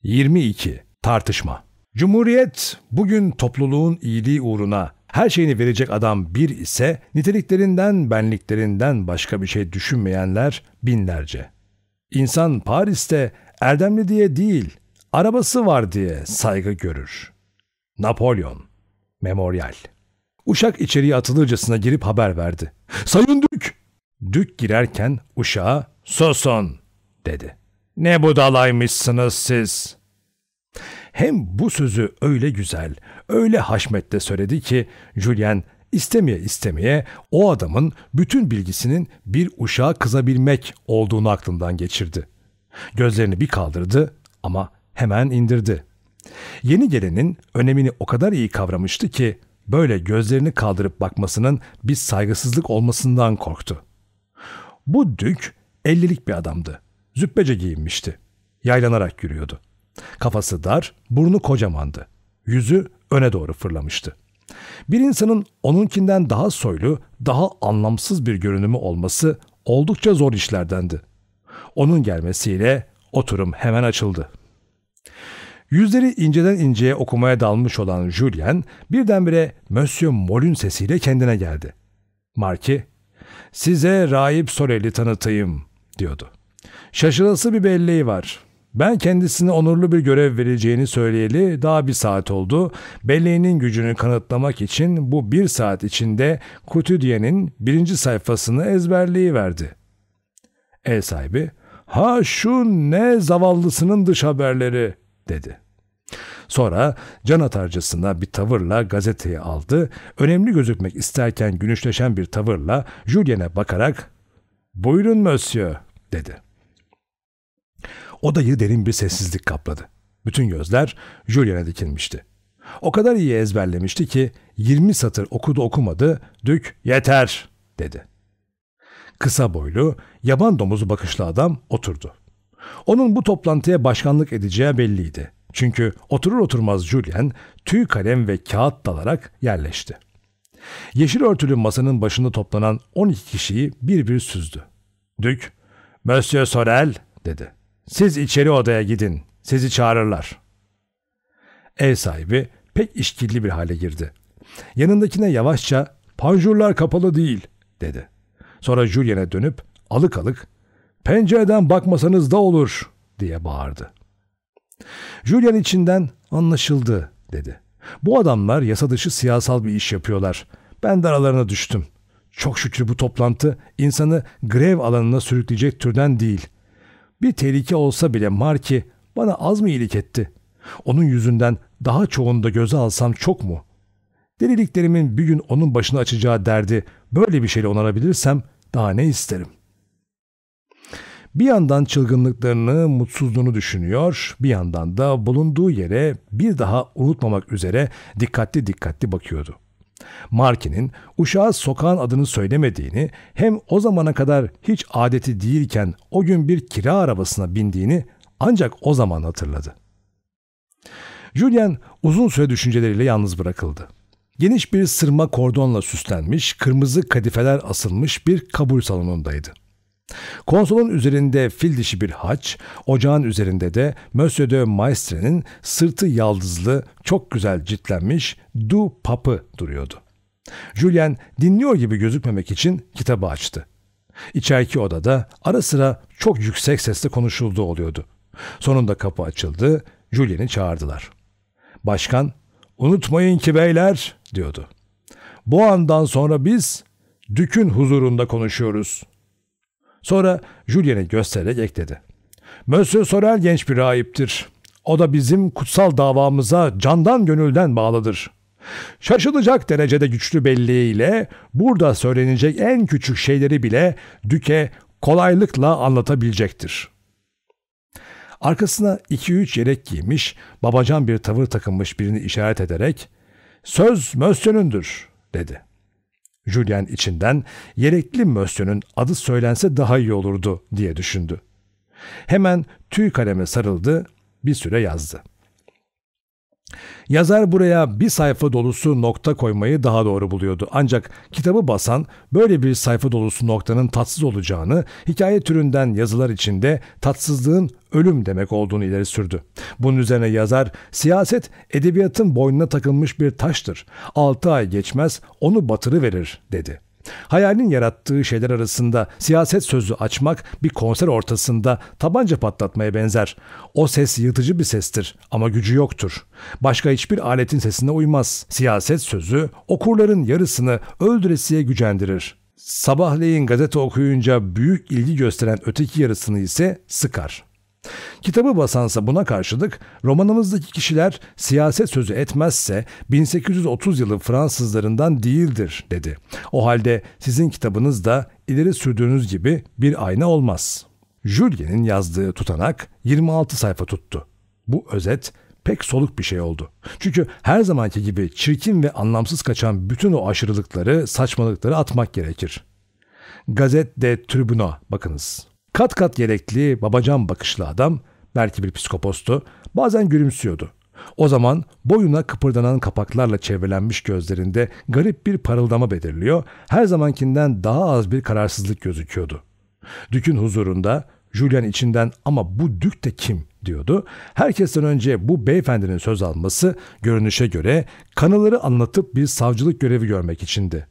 [SPEAKER 1] Yirmi iki Tartışma Cumhuriyet bugün topluluğun iyiliği uğruna her şeyini verecek adam bir ise niteliklerinden benliklerinden başka bir şey düşünmeyenler binlerce. İnsan Paris'te erdemli diye değil arabası var diye saygı görür. Napolyon Memorial Uşak içeriye atılırcasına girip haber verdi. Sayın Dük! Dük girerken uşağa susun dedi. Ne budalaymışsınız siz? Hem bu sözü öyle güzel, öyle haşmette söyledi ki Julien istemeye istemeye o adamın bütün bilgisinin bir uşağa kızabilmek olduğunu aklından geçirdi. Gözlerini bir kaldırdı ama hemen indirdi. Yeni gelenin önemini o kadar iyi kavramıştı ki böyle gözlerini kaldırıp bakmasının bir saygısızlık olmasından korktu. Bu dük ellilik bir adamdı. Züppece giyinmişti. Yaylanarak yürüyordu. Kafası dar, burnu kocamandı. Yüzü öne doğru fırlamıştı. Bir insanın onunkinden daha soylu, daha anlamsız bir görünümü olması oldukça zor işlerdendi. Onun gelmesiyle oturum hemen açıldı. Yüzleri inceden inceye okumaya dalmış olan Julien birdenbire Monsieur Mol'ün sesiyle kendine geldi. Marki, size Raip Sorel'i tanıtayım diyordu. Şaşırası bir belleği var. Ben kendisine onurlu bir görev vereceğini söyleyeli daha bir saat oldu. Belleğinin gücünü kanıtlamak için bu bir saat içinde Kutüdye'nin birinci sayfasını ezberleyiverdi. Ev sahibi, ha şu ne zavallısının dış haberleri dedi. Sonra can atarcısına bir tavırla gazeteyi aldı. Önemli gözükmek isterken gülüşleşen bir tavırla Julien'e bakarak ''Buyurun Monsieur'' dedi. Odayı derin bir sessizlik kapladı. Bütün gözler Julian'a dikilmişti. O kadar iyi ezberlemişti ki 20 satır okudu okumadı Dük yeter dedi. Kısa boylu, yaban domuzu bakışlı adam oturdu. Onun bu toplantıya başkanlık edeceği belliydi. Çünkü oturur oturmaz Julian tüy kalem ve kağıt dalarak yerleşti. Yeşil örtülü masanın başında toplanan 12 kişiyi bir bir süzdü. Dük, Monsieur Sorel dedi. Siz içeri odaya gidin. Sizi çağırırlar. Ev sahibi pek işkilli bir hale girdi. Yanındakine yavaşça panjurlar kapalı değil dedi. Sonra Julien'e dönüp alık alık pencereden bakmasanız da olur diye bağırdı. Julian içinden anlaşıldı dedi. Bu adamlar yasa dışı siyasal bir iş yapıyorlar. Ben de aralarına düştüm. Çok şükür bu toplantı insanı grev alanına sürükleyecek türden değil. Bir tehlike olsa bile Marki bana az mı iyilik etti? Onun yüzünden daha çoğunu da göze alsam çok mu? Deliliklerimin bir gün onun başına açacağı derdi böyle bir şeyle onarabilirsem daha ne isterim? Bir yandan çılgınlıklarını, mutsuzluğunu düşünüyor, bir yandan da bulunduğu yere bir daha unutmamak üzere dikkatli dikkatli bakıyordu. Markin'in uşağa sokağın adını söylemediğini hem o zamana kadar hiç adeti değilken o gün bir kira arabasına bindiğini ancak o zaman hatırladı. Julian uzun süre düşünceleriyle yalnız bırakıldı. Geniş bir sırma kordonla süslenmiş, kırmızı kadifeler asılmış bir kabul salonundaydı. Konsolun üzerinde fil dişi bir haç, ocağın üzerinde de Monsieur de Maistre'nin sırtı yaldızlı, çok güzel ciltlenmiş Du Pap'ı duruyordu. Julien dinliyor gibi gözükmemek için kitabı açtı. İçeriki odada ara sıra çok yüksek sesle konuşulduğu oluyordu. Sonunda kapı açıldı, Julien'i çağırdılar. Başkan, unutmayın ki beyler, diyordu. Bu andan sonra biz Dük'ün huzurunda konuşuyoruz.'' Sonra Julien'e göstererek ekledi. Monsieur Sorel genç bir rahiptir. O da bizim kutsal davamıza candan gönülden bağlıdır. Şaşılacak derecede güçlü belleğiyle burada söylenecek en küçük şeyleri bile Düke kolaylıkla anlatabilecektir. Arkasına iki üç yelek giymiş, babacan bir tavır takınmış birini işaret ederek ''Söz Mösyö'nündür'' dedi.'' Julian içinden yerekli Mösyö'nün adı söylense daha iyi olurdu diye düşündü. Hemen tüy kaleme sarıldı, bir süre yazdı. Yazar buraya bir sayfa dolusu nokta koymayı daha doğru buluyordu. Ancak kitabı basan böyle bir sayfa dolusu noktanın tatsız olacağını, hikaye türünden yazılar içinde tatsızlığın ölüm demek olduğunu ileri sürdü. Bunun üzerine yazar, siyaset edebiyatın boynuna takılmış bir taştır. Altı ay geçmez onu batırı verir dedi.'' Hayalin yarattığı şeyler arasında siyaset sözü açmak bir konser ortasında tabanca patlatmaya benzer. O ses yırtıcı bir sestir ama gücü yoktur. Başka hiçbir aletin sesine uymaz. Siyaset sözü okurların yarısını öldüresiye gücendirir. Sabahleyin gazete okuyunca büyük ilgi gösteren öteki yarısını ise sıkar.'' Kitabı basansa buna karşılık romanımızdaki kişiler siyaset sözü etmezse 1830 yılı Fransızlarından değildir dedi. O halde sizin kitabınız da ileri sürdüğünüz gibi bir ayna olmaz. Julien'in yazdığı tutanak 26 sayfa tuttu. Bu özet pek soluk bir şey oldu. Çünkü her zamanki gibi çirkin ve anlamsız kaçan bütün o aşırılıkları, saçmalıkları atmak gerekir. Gazette de Tribuna bakınız. Kat kat gerekli babacan bakışlı adam, belki bir psikopostu, bazen gülümsüyordu. O zaman boyuna kıpırdanan kapaklarla çevrelenmiş gözlerinde garip bir parıldama belirliyor, her zamankinden daha az bir kararsızlık gözüküyordu. Dük'ün huzurunda Julian içinden ama bu dük de kim diyordu. Herkesten önce bu beyefendinin söz alması görünüşe göre kanıları anlatıp bir savcılık görevi görmek içindi.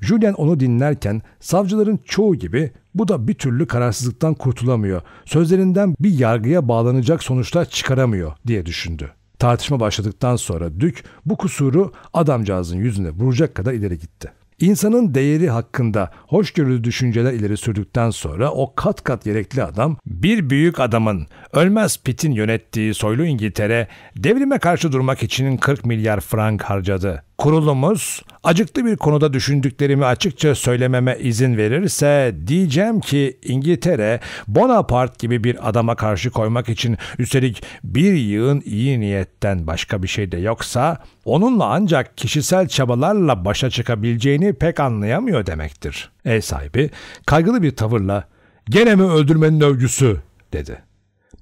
[SPEAKER 1] Julian onu dinlerken savcıların çoğu gibi bu da bir türlü kararsızlıktan kurtulamıyor. Sözlerinden bir yargıya bağlanacak sonuçlar çıkaramıyor diye düşündü. Tartışma başladıktan sonra Dük bu kusuru adamcağızın yüzüne vuracak kadar ileri gitti. İnsanın değeri hakkında hoşgörülü düşünceler ileri sürdükten sonra o kat kat gerekli adam bir büyük adamın ölmez Pitt'in yönettiği soylu İngiltere devrime karşı durmak için 40 milyar frank harcadı kurulumuz acıklı bir konuda düşündüklerimi açıkça söylememe izin verirse diyeceğim ki İngiltere Bonaparte gibi bir adama karşı koymak için üstelik bir yığın iyi niyetten başka bir şey de yoksa onunla ancak kişisel çabalarla başa çıkabileceğini pek anlayamıyor demektir. Ev sahibi kaygılı bir tavırla gene mi öldürmenin övgüsü dedi.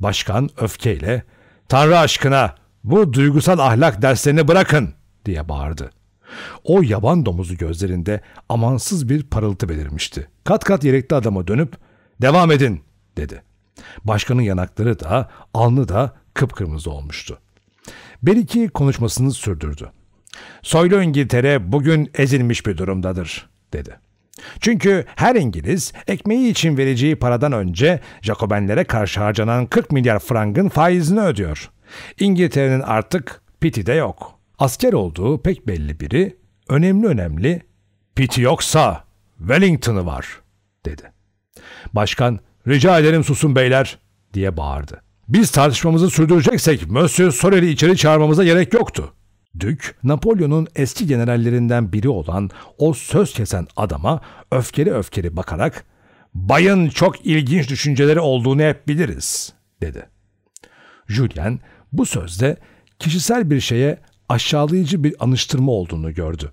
[SPEAKER 1] Başkan öfkeyle Tanrı aşkına bu duygusal ahlak derslerini bırakın diye bağırdı. O yaban domuzu gözlerinde amansız bir parıltı belirmişti. Kat kat yelekli adama dönüp devam edin dedi. Başkanın yanakları da alnı da kıpkırmızı olmuştu. Beriki konuşmasını sürdürdü. Soylu İngiltere bugün ezilmiş bir durumdadır dedi. Çünkü her İngiliz ekmeği için vereceği paradan önce Jacobenlere karşı harcanan 40 milyar frangın faizini ödüyor. İngiltere'nin artık piti de yok asker olduğu pek belli biri önemli önemli piti yoksa Wellington'ı var dedi. Başkan rica ederim susun beyler diye bağırdı. Biz tartışmamızı sürdüreceksek Monsieur Sorel'i içeri çağırmamıza gerek yoktu. Dük, Napolyon'un eski generallerinden biri olan o söz kesen adama öfkeli öfkeli bakarak ''Bay'ın çok ilginç düşünceleri olduğunu hep biliriz.'' dedi. Julien bu sözde kişisel bir şeye aşağılayıcı bir anıştırma olduğunu gördü.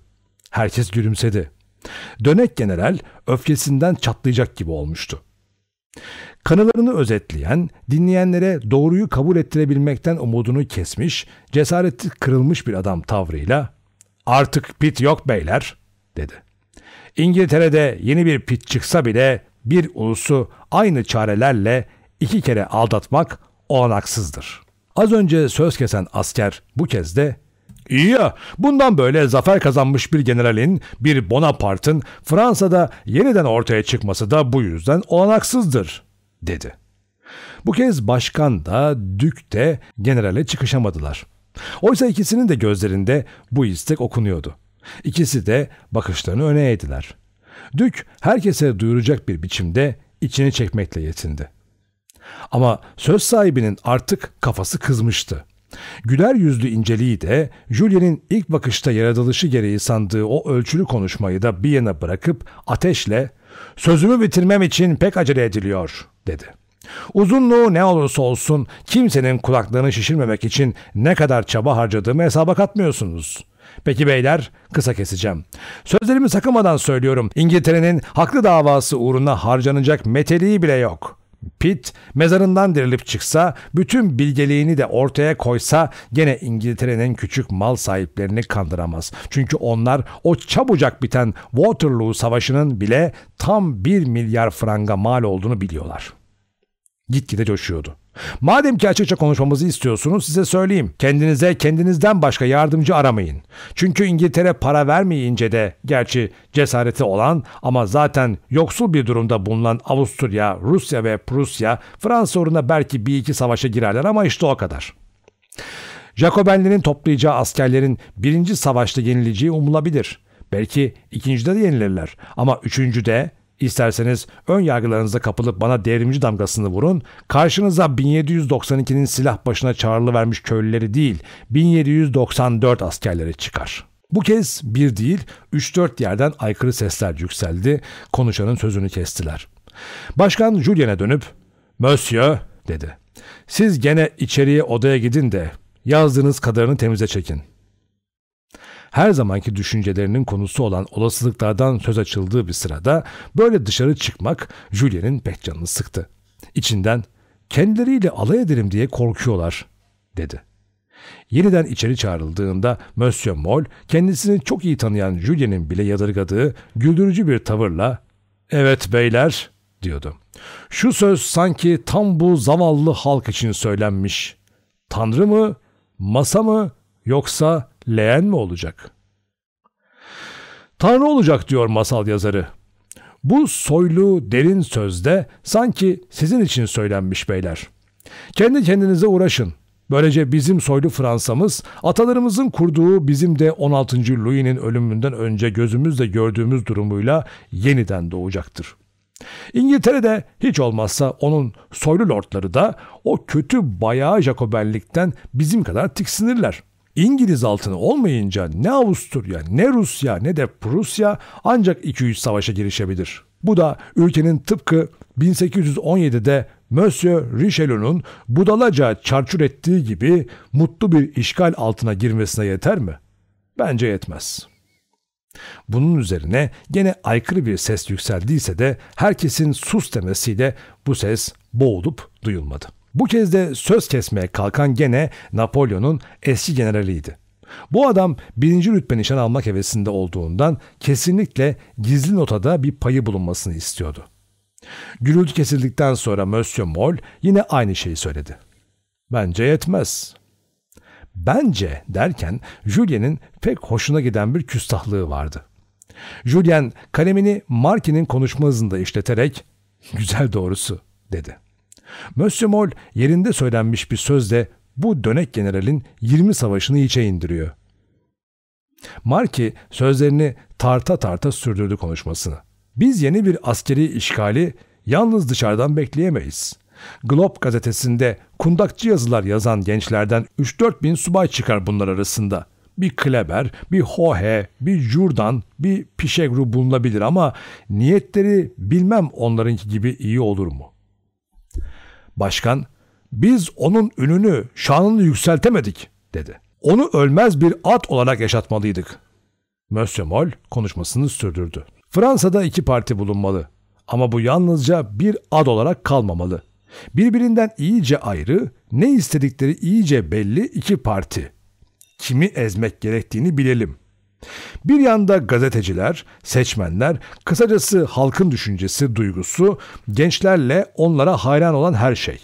[SPEAKER 1] Herkes gülümsedi. Dönek general öfkesinden çatlayacak gibi olmuştu. Kanılarını özetleyen, dinleyenlere doğruyu kabul ettirebilmekten umudunu kesmiş, cesareti kırılmış bir adam tavrıyla ''Artık pit yok beyler'' dedi. İngiltere'de yeni bir pit çıksa bile bir ulusu aynı çarelerle iki kere aldatmak olanaksızdır. Az önce söz kesen asker bu kez de İyi ya, bundan böyle zafer kazanmış bir generalin, bir Bonaparte'ın Fransa'da yeniden ortaya çıkması da bu yüzden olanaksızdır, dedi. Bu kez başkan da, dük de generale çıkışamadılar. Oysa ikisinin de gözlerinde bu istek okunuyordu. İkisi de bakışlarını öne eğdiler. Dük herkese duyuracak bir biçimde içini çekmekle yetindi. Ama söz sahibinin artık kafası kızmıştı. Güler yüzlü inceliği de Julien'in ilk bakışta yaratılışı gereği sandığı o ölçülü konuşmayı da bir yana bırakıp ateşle ''Sözümü bitirmem için pek acele ediliyor.'' dedi. Uzunluğu ne olursa olsun kimsenin kulaklarını şişirmemek için ne kadar çaba harcadığımı hesaba katmıyorsunuz. Peki beyler kısa keseceğim. Sözlerimi sakınmadan söylüyorum. İngiltere'nin haklı davası uğruna harcanacak meteliği bile yok.'' Pitt mezarından dirilip çıksa, bütün bilgeliğini de ortaya koysa gene İngiltere'nin küçük mal sahiplerini kandıramaz. Çünkü onlar o çabucak biten Waterloo Savaşı'nın bile tam 1 milyar franga mal olduğunu biliyorlar. Gitgide coşuyordu. Madem ki açıkça konuşmamızı istiyorsunuz size söyleyeyim. Kendinize kendinizden başka yardımcı aramayın. Çünkü İngiltere para vermeyince de gerçi cesareti olan ama zaten yoksul bir durumda bulunan Avusturya, Rusya ve Prusya Fransa uğruna belki bir iki savaşa girerler ama işte o kadar. Jacobenlerin toplayacağı askerlerin birinci savaşta yenileceği umulabilir. Belki ikincide de yenilirler ama üçüncüde İsterseniz ön yargılarınıza kapılıp bana devrimci damgasını vurun. Karşınıza 1792'nin silah başına çağrılı vermiş köylüleri değil, 1794 askerleri çıkar. Bu kez bir değil, 3-4 yerden aykırı sesler yükseldi. Konuşanın sözünü kestiler. Başkan Julien'e dönüp "Monsieur" dedi. "Siz gene içeriye odaya gidin de yazdığınız kadarını temize çekin her zamanki düşüncelerinin konusu olan olasılıklardan söz açıldığı bir sırada böyle dışarı çıkmak Julia'nın pek canını sıktı. İçinden kendileriyle alay ederim diye korkuyorlar dedi. Yeniden içeri çağrıldığında Monsieur Moll kendisini çok iyi tanıyan Julia'nın bile yadırgadığı güldürücü bir tavırla ''Evet beyler'' diyordu. ''Şu söz sanki tam bu zavallı halk için söylenmiş. Tanrı mı, masa mı yoksa leğen mi olacak? Tanrı olacak diyor masal yazarı. Bu soylu derin sözde sanki sizin için söylenmiş beyler. Kendi kendinize uğraşın. Böylece bizim soylu Fransa'mız atalarımızın kurduğu bizim de 16. Louis'nin ölümünden önce gözümüzle gördüğümüz durumuyla yeniden doğacaktır. İngiltere'de hiç olmazsa onun soylu lordları da o kötü bayağı Jacobellikten bizim kadar tiksinirler. İngiliz altını olmayınca ne Avusturya, ne Rusya, ne de Prusya ancak 200 savaşa girişebilir. Bu da ülkenin tıpkı 1817'de Monsieur Richelieu'nun budalaca çarçur ettiği gibi mutlu bir işgal altına girmesine yeter mi? Bence yetmez. Bunun üzerine gene aykırı bir ses yükseldiyse de herkesin sus demesiyle bu ses boğulup duyulmadı. Bu kez de söz kesmeye kalkan gene Napolyon'un eski generaliydi. Bu adam birinci rütbe nişan almak hevesinde olduğundan kesinlikle gizli notada bir payı bulunmasını istiyordu. Gürültü kesildikten sonra Monsieur Moll yine aynı şeyi söyledi. Bence yetmez. Bence derken Julien'in pek hoşuna giden bir küstahlığı vardı. Julien kalemini Markin'in konuşma hızında işleterek güzel doğrusu dedi.'' Monsieur Moll yerinde söylenmiş bir sözle bu dönek generalin 20 savaşını içe indiriyor. Marki sözlerini tarta tarta sürdürdü konuşmasını. Biz yeni bir askeri işgali yalnız dışarıdan bekleyemeyiz. Globe gazetesinde kundakçı yazılar yazan gençlerden 3-4 bin subay çıkar bunlar arasında. Bir Kleber, bir Hohe, bir Jordan, bir Pişegru bulunabilir ama niyetleri bilmem onlarınki gibi iyi olur mu? Başkan, biz onun ününü, şanını yükseltemedik dedi. Onu ölmez bir at olarak yaşatmalıydık. Monsieur Moll konuşmasını sürdürdü. Fransa'da iki parti bulunmalı ama bu yalnızca bir ad olarak kalmamalı. Birbirinden iyice ayrı, ne istedikleri iyice belli iki parti. Kimi ezmek gerektiğini bilelim. Bir yanda gazeteciler, seçmenler, kısacası halkın düşüncesi, duygusu, gençlerle onlara hayran olan her şey.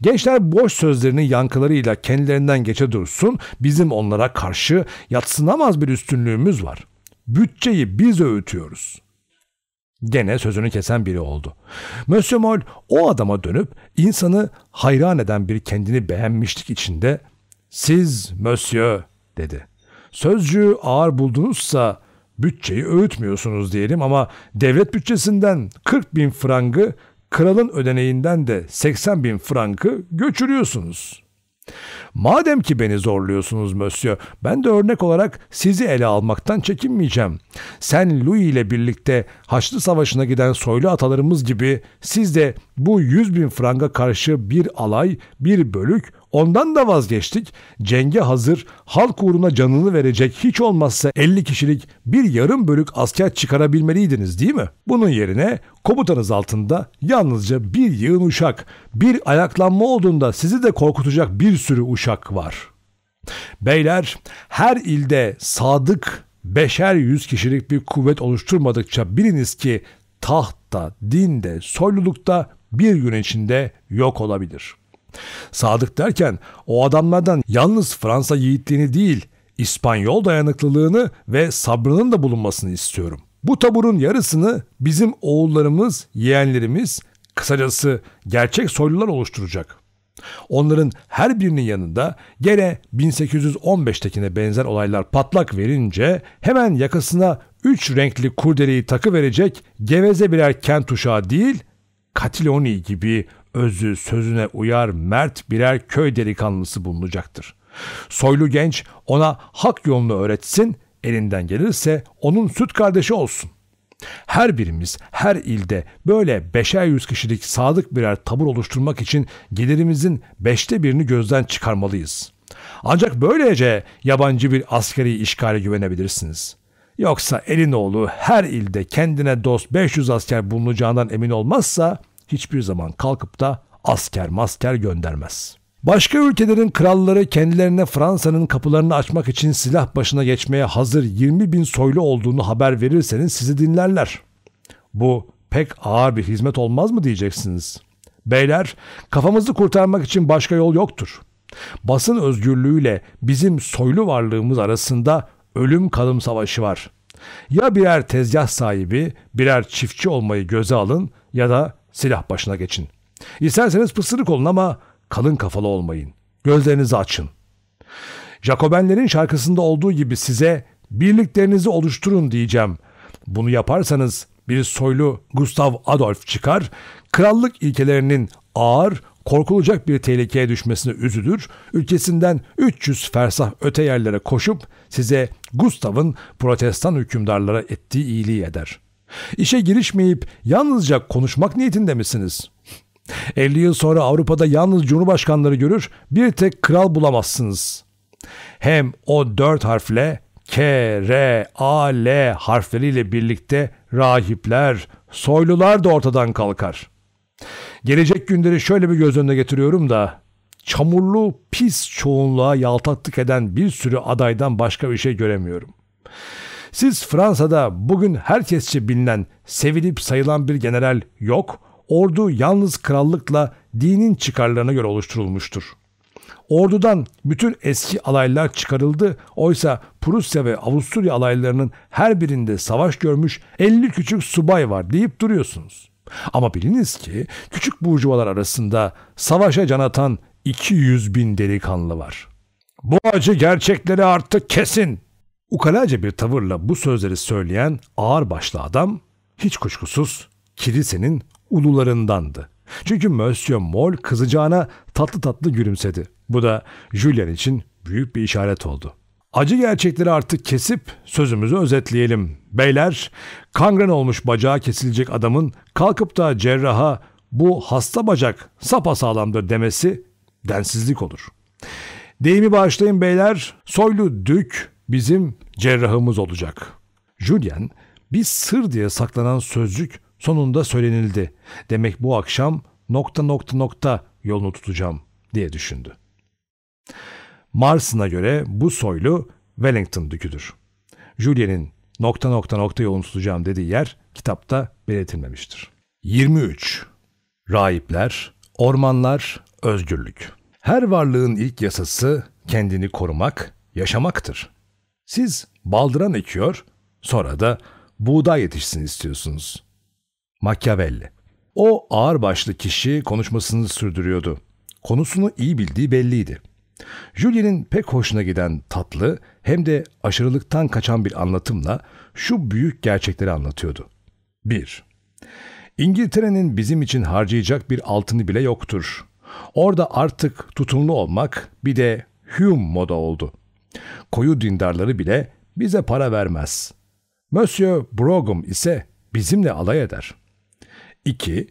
[SPEAKER 1] Gençler boş sözlerinin yankılarıyla kendilerinden geçe dursun, bizim onlara karşı yatsınamaz bir üstünlüğümüz var. Bütçeyi biz öğütüyoruz.'' Gene sözünü kesen biri oldu. Monsieur Moll o adama dönüp insanı hayran eden bir kendini beğenmişlik içinde ''Siz Monsieur'' dedi. Sözcüğü ağır buldunuzsa bütçeyi öğütmüyorsunuz diyelim ama devlet bütçesinden 40 bin frangı kralın ödeneğinden de 80 bin frankı göçürüyorsunuz. Madem ki beni zorluyorsunuz Mösyö, ben de örnek olarak sizi ele almaktan çekinmeyeceğim. Sen Louis ile birlikte Haçlı Savaşı'na giden soylu atalarımız gibi siz de bu 100 bin franga karşı bir alay, bir bölük, Ondan da vazgeçtik. Cenge hazır, halk uğruna canını verecek hiç olmazsa 50 kişilik bir yarım bölük asker çıkarabilmeliydiniz değil mi? Bunun yerine komutanız altında yalnızca bir yığın uşak, bir ayaklanma olduğunda sizi de korkutacak bir sürü uşak var. Beyler, her ilde sadık beşer yüz kişilik bir kuvvet oluşturmadıkça biliniz ki tahtta, dinde, soylulukta bir gün içinde yok olabilir. Sadık derken o adamlardan yalnız Fransa yiğitliğini değil, İspanyol dayanıklılığını ve sabrının da bulunmasını istiyorum. Bu taburun yarısını bizim oğullarımız, yeğenlerimiz, kısacası gerçek soylular oluşturacak. Onların her birinin yanında gene 1815'tekine benzer olaylar patlak verince hemen yakasına üç renkli kurdeleyi takı verecek geveze birer kent uşağı değil, Katiloni gibi özü sözüne uyar mert birer köy delikanlısı bulunacaktır. Soylu genç ona hak yolunu öğretsin, elinden gelirse onun süt kardeşi olsun. Her birimiz her ilde böyle beşer yüz kişilik sadık birer tabur oluşturmak için gelirimizin beşte birini gözden çıkarmalıyız. Ancak böylece yabancı bir askeri işgale güvenebilirsiniz. Yoksa Elinoğlu her ilde kendine dost 500 asker bulunacağından emin olmazsa hiçbir zaman kalkıp da asker masker göndermez. Başka ülkelerin kralları kendilerine Fransa'nın kapılarını açmak için silah başına geçmeye hazır 20 bin soylu olduğunu haber verirseniz sizi dinlerler. Bu pek ağır bir hizmet olmaz mı diyeceksiniz. Beyler kafamızı kurtarmak için başka yol yoktur. Basın özgürlüğüyle bizim soylu varlığımız arasında ölüm kalım savaşı var. Ya birer tezgah sahibi, birer çiftçi olmayı göze alın ya da Silah başına geçin. İsterseniz pısırık olun ama kalın kafalı olmayın. Gözlerinizi açın. Jacobenlerin şarkısında olduğu gibi size birliklerinizi oluşturun diyeceğim. Bunu yaparsanız bir soylu Gustav Adolf çıkar, krallık ilkelerinin ağır, korkulacak bir tehlikeye düşmesine üzülür, ülkesinden 300 fersah öte yerlere koşup size Gustav'ın protestan hükümdarlara ettiği iyiliği eder.'' İşe girişmeyip yalnızca konuşmak niyetinde misiniz? 50 yıl sonra Avrupa'da yalnız cumhurbaşkanları görür, bir tek kral bulamazsınız. Hem o dört harfle K, R, A, L harfleriyle birlikte rahipler, soylular da ortadan kalkar. Gelecek günleri şöyle bir göz önüne getiriyorum da çamurlu pis çoğunluğa yaltaklık eden bir sürü adaydan başka bir şey göremiyorum. Siz Fransa'da bugün herkesçe bilinen, sevilip sayılan bir general yok, ordu yalnız krallıkla dinin çıkarlarına göre oluşturulmuştur. Ordudan bütün eski alaylar çıkarıldı. Oysa Prusya ve Avusturya alaylarının her birinde savaş görmüş 50 küçük subay var deyip duruyorsunuz. Ama biliniz ki küçük burjuvalar arasında savaşa can atan 200 bin delikanlı var. Bu acı gerçekleri artık kesin Ukalaca bir tavırla bu sözleri söyleyen ağırbaşlı adam hiç kuşkusuz kilisenin ulularındandı. Çünkü Monsieur mol kızacağına tatlı tatlı gülümsedi. Bu da Julian için büyük bir işaret oldu. Acı gerçekleri artık kesip sözümüzü özetleyelim. Beyler, kangren olmuş bacağı kesilecek adamın kalkıp da cerraha bu hasta bacak sapasağlamdır demesi densizlik olur. Deyimi bağışlayın beyler, soylu dük bizim cerrahımız olacak. Julian bir sır diye saklanan sözcük sonunda söylenildi. Demek bu akşam nokta nokta nokta yolunu tutacağım diye düşündü. Mars'ına göre bu soylu Wellington düküdür. Julian'in nokta nokta nokta yolunu tutacağım dediği yer kitapta belirtilmemiştir. 23. Rahipler, ormanlar, özgürlük. Her varlığın ilk yasası kendini korumak, yaşamaktır. Siz baldıran ekiyor, sonra da buğday yetişsin istiyorsunuz. Machiavelli O ağırbaşlı kişi konuşmasını sürdürüyordu. Konusunu iyi bildiği belliydi. Julien'in pek hoşuna giden tatlı hem de aşırılıktan kaçan bir anlatımla şu büyük gerçekleri anlatıyordu. 1. İngiltere'nin bizim için harcayacak bir altını bile yoktur. Orada artık tutumlu olmak bir de Hume moda oldu. Koyu dindarları bile bize para vermez. Monsieur Brogum ise bizimle alay eder. 2.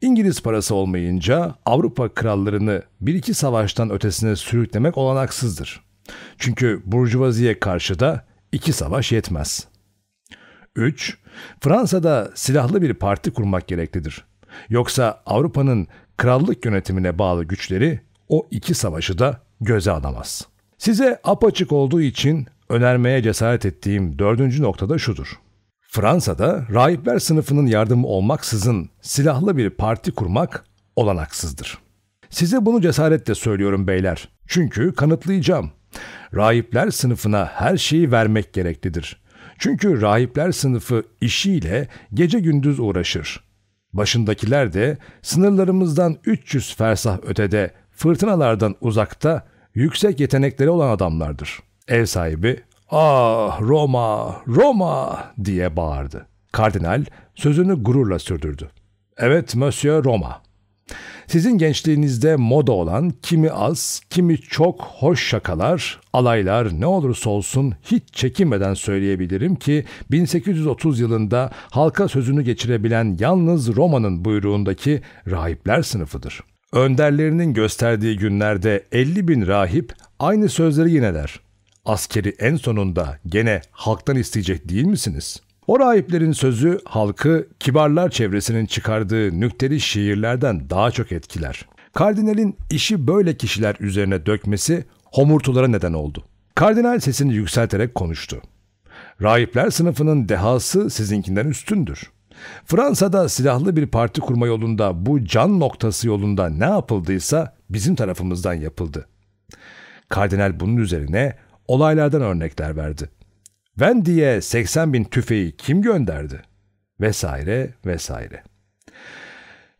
[SPEAKER 1] İngiliz parası olmayınca Avrupa krallarını bir iki savaştan ötesine sürüklemek olanaksızdır. Çünkü Burjuvazi'ye karşı da iki savaş yetmez. 3. Fransa'da silahlı bir parti kurmak gereklidir. Yoksa Avrupa'nın krallık yönetimine bağlı güçleri o iki savaşı da göze alamaz.'' Size apaçık olduğu için önermeye cesaret ettiğim dördüncü noktada şudur. Fransa'da rahipler sınıfının yardımı olmaksızın silahlı bir parti kurmak olanaksızdır. Size bunu cesaretle söylüyorum beyler. Çünkü kanıtlayacağım. Rahipler sınıfına her şeyi vermek gereklidir. Çünkü rahipler sınıfı işiyle gece gündüz uğraşır. Başındakiler de sınırlarımızdan 300 fersah ötede, fırtınalardan uzakta yüksek yetenekleri olan adamlardır. Ev sahibi ah Roma Roma diye bağırdı. Kardinal sözünü gururla sürdürdü. Evet Monsieur Roma. Sizin gençliğinizde moda olan kimi az, kimi çok hoş şakalar, alaylar ne olursa olsun hiç çekinmeden söyleyebilirim ki 1830 yılında halka sözünü geçirebilen yalnız Roma'nın buyruğundaki rahipler sınıfıdır.'' Önderlerinin gösterdiği günlerde 50 bin rahip aynı sözleri yineler. Askeri en sonunda gene halktan isteyecek değil misiniz? O rahiplerin sözü halkı kibarlar çevresinin çıkardığı nükteli şiirlerden daha çok etkiler. Kardinalin işi böyle kişiler üzerine dökmesi homurtulara neden oldu. Kardinal sesini yükselterek konuştu. Rahipler sınıfının dehası sizinkinden üstündür. Fransa'da silahlı bir parti kurma yolunda bu can noktası yolunda ne yapıldıysa bizim tarafımızdan yapıldı. Kardinal bunun üzerine olaylardan örnekler verdi. Wendy'ye 80 bin tüfeği kim gönderdi? Vesaire vesaire.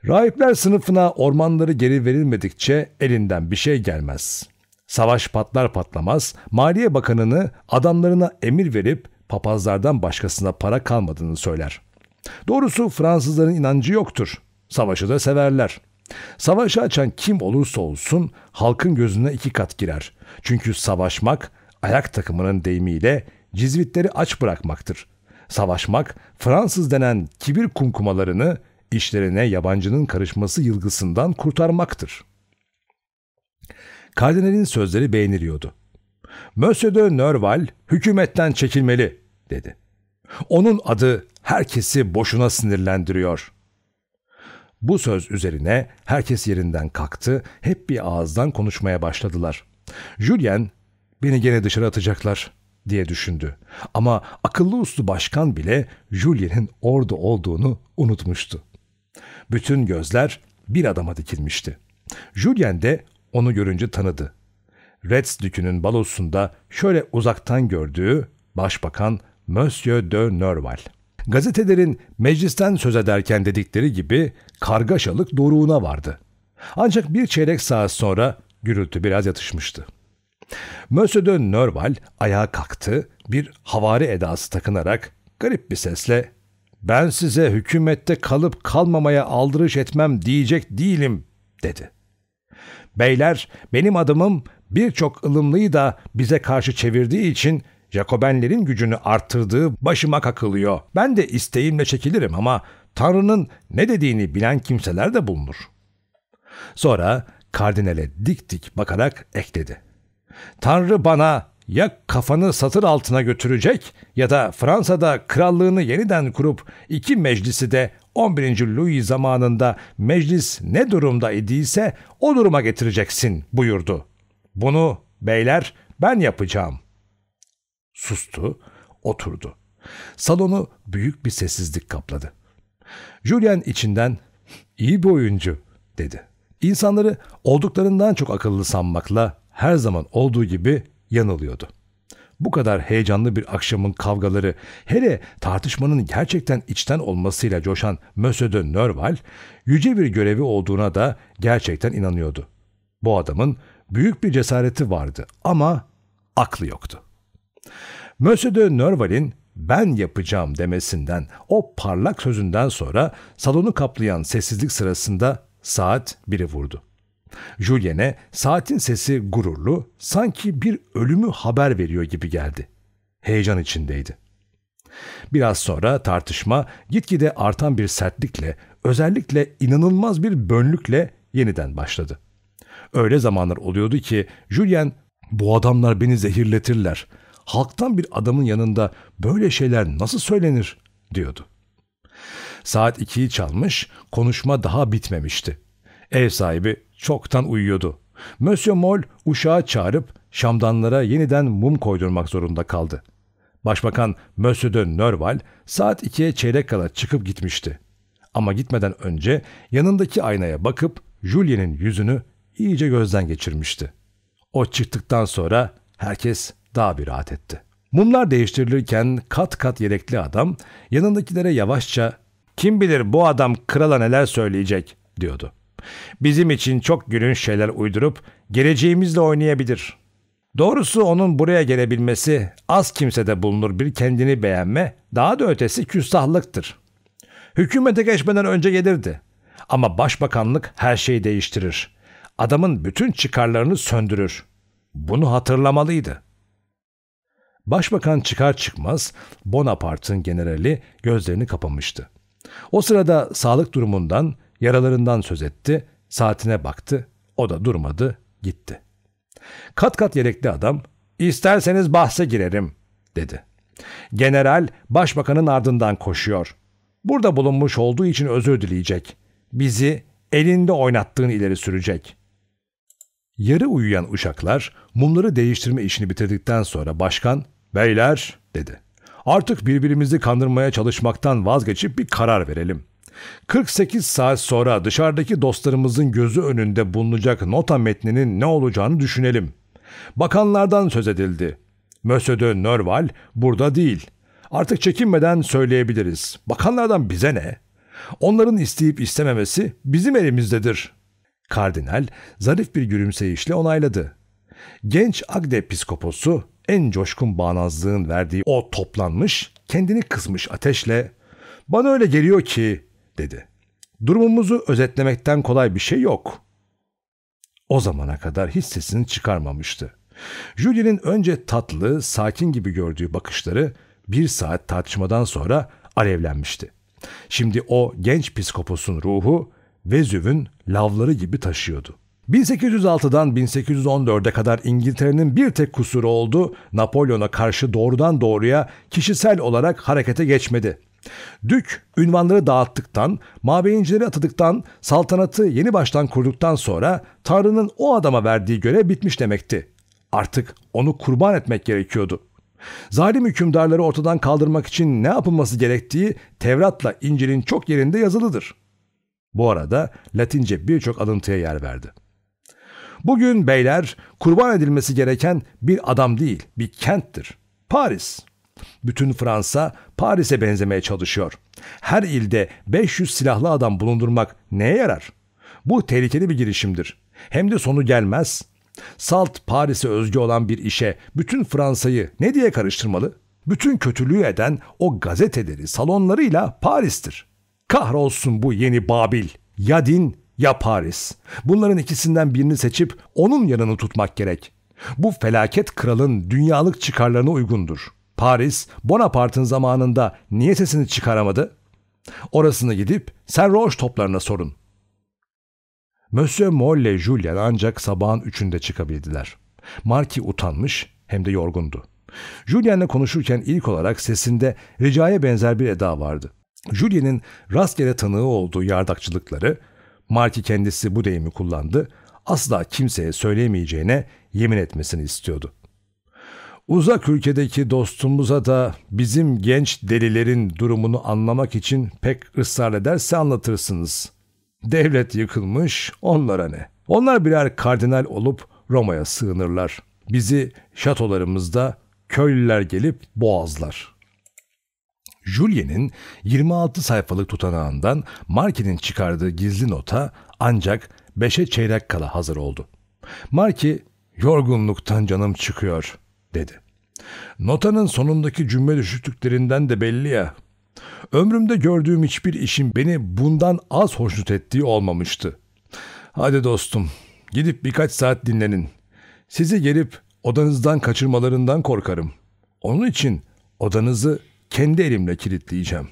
[SPEAKER 1] Rahipler sınıfına ormanları geri verilmedikçe elinden bir şey gelmez. Savaş patlar patlamaz Maliye Bakanını adamlarına emir verip papazlardan başkasına para kalmadığını söyler.'' Doğrusu Fransızların inancı yoktur. Savaşı da severler. Savaşı açan kim olursa olsun halkın gözüne iki kat girer. Çünkü savaşmak ayak takımının deyimiyle cizvitleri aç bırakmaktır. Savaşmak Fransız denen kibir kumkumalarını işlerine yabancının karışması yılgısından kurtarmaktır. Kardinalin sözleri beğeniliyordu. Monsieur de Nerval hükümetten çekilmeli dedi. Onun adı herkesi boşuna sinirlendiriyor. Bu söz üzerine herkes yerinden kalktı, hep bir ağızdan konuşmaya başladılar. Julien, beni gene dışarı atacaklar diye düşündü. Ama akıllı uslu başkan bile Julien'in orada olduğunu unutmuştu. Bütün gözler bir adama dikilmişti. Julien de onu görünce tanıdı. Reds Redsdük'ünün balosunda şöyle uzaktan gördüğü başbakan Monsieur de Norval. Gazetelerin meclisten söz ederken dedikleri gibi kargaşalık doruğuna vardı. Ancak bir çeyrek saat sonra gürültü biraz yatışmıştı. Monsieur de Norval ayağa kalktı, bir havari edası takınarak garip bir sesle ''Ben size hükümette kalıp kalmamaya aldırış etmem diyecek değilim.'' dedi. ''Beyler, benim adımım birçok ılımlıyı da bize karşı çevirdiği için Jacobenlerin gücünü arttırdığı başıma kakılıyor. Ben de isteğimle çekilirim ama Tanrı'nın ne dediğini bilen kimseler de bulunur. Sonra kardinale dik dik bakarak ekledi. Tanrı bana ya kafanı satır altına götürecek ya da Fransa'da krallığını yeniden kurup iki meclisi de 11. Louis zamanında meclis ne durumda idiyse o duruma getireceksin buyurdu. Bunu beyler ben yapacağım. Sustu, oturdu. Salonu büyük bir sessizlik kapladı. Julian içinden iyi bir oyuncu dedi. İnsanları olduklarından çok akıllı sanmakla her zaman olduğu gibi yanılıyordu. Bu kadar heyecanlı bir akşamın kavgaları, hele tartışmanın gerçekten içten olmasıyla coşan Monsieur de Nerval, yüce bir görevi olduğuna da gerçekten inanıyordu. Bu adamın büyük bir cesareti vardı ama aklı yoktu. Monsieur de Nerval'in ben yapacağım demesinden, o parlak sözünden sonra salonu kaplayan sessizlik sırasında saat biri vurdu. Julien'e saatin sesi gururlu, sanki bir ölümü haber veriyor gibi geldi. Heyecan içindeydi. Biraz sonra tartışma gitgide artan bir sertlikle, özellikle inanılmaz bir bönlükle yeniden başladı. Öyle zamanlar oluyordu ki Julien bu adamlar beni zehirletirler halktan bir adamın yanında böyle şeyler nasıl söylenir diyordu. Saat ikiyi çalmış, konuşma daha bitmemişti. Ev sahibi çoktan uyuyordu. Monsieur Moll uşağı çağırıp şamdanlara yeniden mum koydurmak zorunda kaldı. Başbakan Monsieur de Nerval saat ikiye çeyrek kala çıkıp gitmişti. Ama gitmeden önce yanındaki aynaya bakıp Julien'in yüzünü iyice gözden geçirmişti. O çıktıktan sonra herkes daha bir rahat etti. Mumlar değiştirilirken kat kat yelekli adam yanındakilere yavaşça ''Kim bilir bu adam krala neler söyleyecek?'' diyordu. Bizim için çok gülünç şeyler uydurup geleceğimizle oynayabilir. Doğrusu onun buraya gelebilmesi az kimsede bulunur bir kendini beğenme, daha da ötesi küstahlıktır. Hükümete geçmeden önce gelirdi. Ama başbakanlık her şeyi değiştirir. Adamın bütün çıkarlarını söndürür. Bunu hatırlamalıydı.'' Başbakan çıkar çıkmaz Bonaparte'ın generali gözlerini kapamıştı. O sırada sağlık durumundan, yaralarından söz etti, saatine baktı, o da durmadı, gitti. Kat kat yelekli adam, isterseniz bahse girerim, dedi. General, başbakanın ardından koşuyor. Burada bulunmuş olduğu için özür dileyecek. Bizi elinde oynattığın ileri sürecek. Yarı uyuyan uşaklar mumları değiştirme işini bitirdikten sonra başkan Beyler dedi. Artık birbirimizi kandırmaya çalışmaktan vazgeçip bir karar verelim. 48 saat sonra dışarıdaki dostlarımızın gözü önünde bulunacak nota metninin ne olacağını düşünelim. Bakanlardan söz edildi. Monsieur de Nerval burada değil. Artık çekinmeden söyleyebiliriz. Bakanlardan bize ne? Onların isteyip istememesi bizim elimizdedir. Kardinal zarif bir gülümseyişle onayladı. Genç Agde Piskoposu en coşkun bağnazlığın verdiği o toplanmış, kendini kızmış ateşle ''Bana öyle geliyor ki'' dedi. ''Durumumuzu özetlemekten kolay bir şey yok.'' O zamana kadar hiç sesini çıkarmamıştı. Julie'nin önce tatlı, sakin gibi gördüğü bakışları bir saat tartışmadan sonra alevlenmişti. Şimdi o genç psikoposun ruhu Vezüv'ün lavları gibi taşıyordu. 1806'dan 1814'e kadar İngiltere'nin bir tek kusuru oldu, Napolyon'a karşı doğrudan doğruya kişisel olarak harekete geçmedi. Dük, ünvanları dağıttıktan, mabeyincileri atadıktan, saltanatı yeni baştan kurduktan sonra Tanrı'nın o adama verdiği görev bitmiş demekti. Artık onu kurban etmek gerekiyordu. Zalim hükümdarları ortadan kaldırmak için ne yapılması gerektiği Tevrat'la İncil'in çok yerinde yazılıdır. Bu arada Latince birçok alıntıya yer verdi. Bugün beyler kurban edilmesi gereken bir adam değil, bir kenttir. Paris. Bütün Fransa Paris'e benzemeye çalışıyor. Her ilde 500 silahlı adam bulundurmak neye yarar? Bu tehlikeli bir girişimdir. Hem de sonu gelmez. Salt Paris'e özgü olan bir işe bütün Fransa'yı ne diye karıştırmalı? Bütün kötülüğü eden o gazeteleri, salonlarıyla Paris'tir. Kahrolsun bu yeni Babil. Ya din ya Paris. Bunların ikisinden birini seçip onun yanını tutmak gerek. Bu felaket kralın dünyalık çıkarlarına uygundur. Paris, Bonaparte'ın zamanında niye sesini çıkaramadı? Orasını gidip Serroş toplarına sorun. Monsieur Molle Julien ancak sabahın üçünde çıkabildiler. Marki utanmış hem de yorgundu. Julien'le konuşurken ilk olarak sesinde ricaya benzer bir eda vardı. Julien'in rastgele tanığı olduğu yardakçılıkları Marki kendisi bu deyimi kullandı, asla kimseye söylemeyeceğine yemin etmesini istiyordu. Uzak ülkedeki dostumuza da bizim genç delilerin durumunu anlamak için pek ısrar ederse anlatırsınız. Devlet yıkılmış, onlara ne? Onlar birer kardinal olup Roma'ya sığınırlar. Bizi şatolarımızda köylüler gelip boğazlar.'' Julien'in 26 sayfalık tutanağından Marki'nin çıkardığı gizli nota ancak 5'e çeyrek kala hazır oldu. Marki, yorgunluktan canım çıkıyor dedi. Notanın sonundaki cümle düşüklüklerinden de belli ya. Ömrümde gördüğüm hiçbir işin beni bundan az hoşnut ettiği olmamıştı. Hadi dostum, gidip birkaç saat dinlenin. Sizi gelip odanızdan kaçırmalarından korkarım. Onun için odanızı kendi elimle kilitleyeceğim.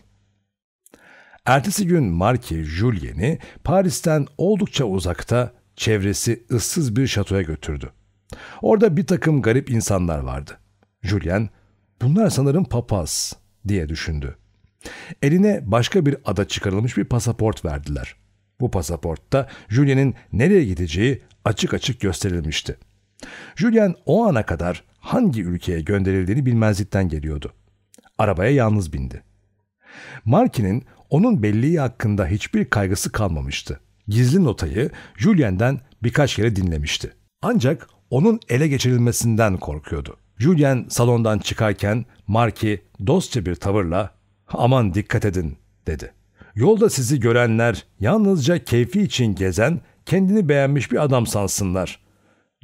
[SPEAKER 1] Ertesi gün Marke Julien'i Paris'ten oldukça uzakta çevresi ıssız bir şatoya götürdü. Orada bir takım garip insanlar vardı. Julien, bunlar sanırım papaz diye düşündü. Eline başka bir ada çıkarılmış bir pasaport verdiler. Bu pasaportta Julien'in nereye gideceği açık açık gösterilmişti. Julien o ana kadar hangi ülkeye gönderildiğini bilmezlikten geliyordu. Arabaya yalnız bindi. Markin'in onun belliği hakkında hiçbir kaygısı kalmamıştı. Gizli notayı Julien'den birkaç kere dinlemişti. Ancak onun ele geçirilmesinden korkuyordu. Julien salondan çıkarken Marki dostça bir tavırla ''Aman dikkat edin'' dedi. Yolda sizi görenler yalnızca keyfi için gezen, kendini beğenmiş bir adam sansınlar.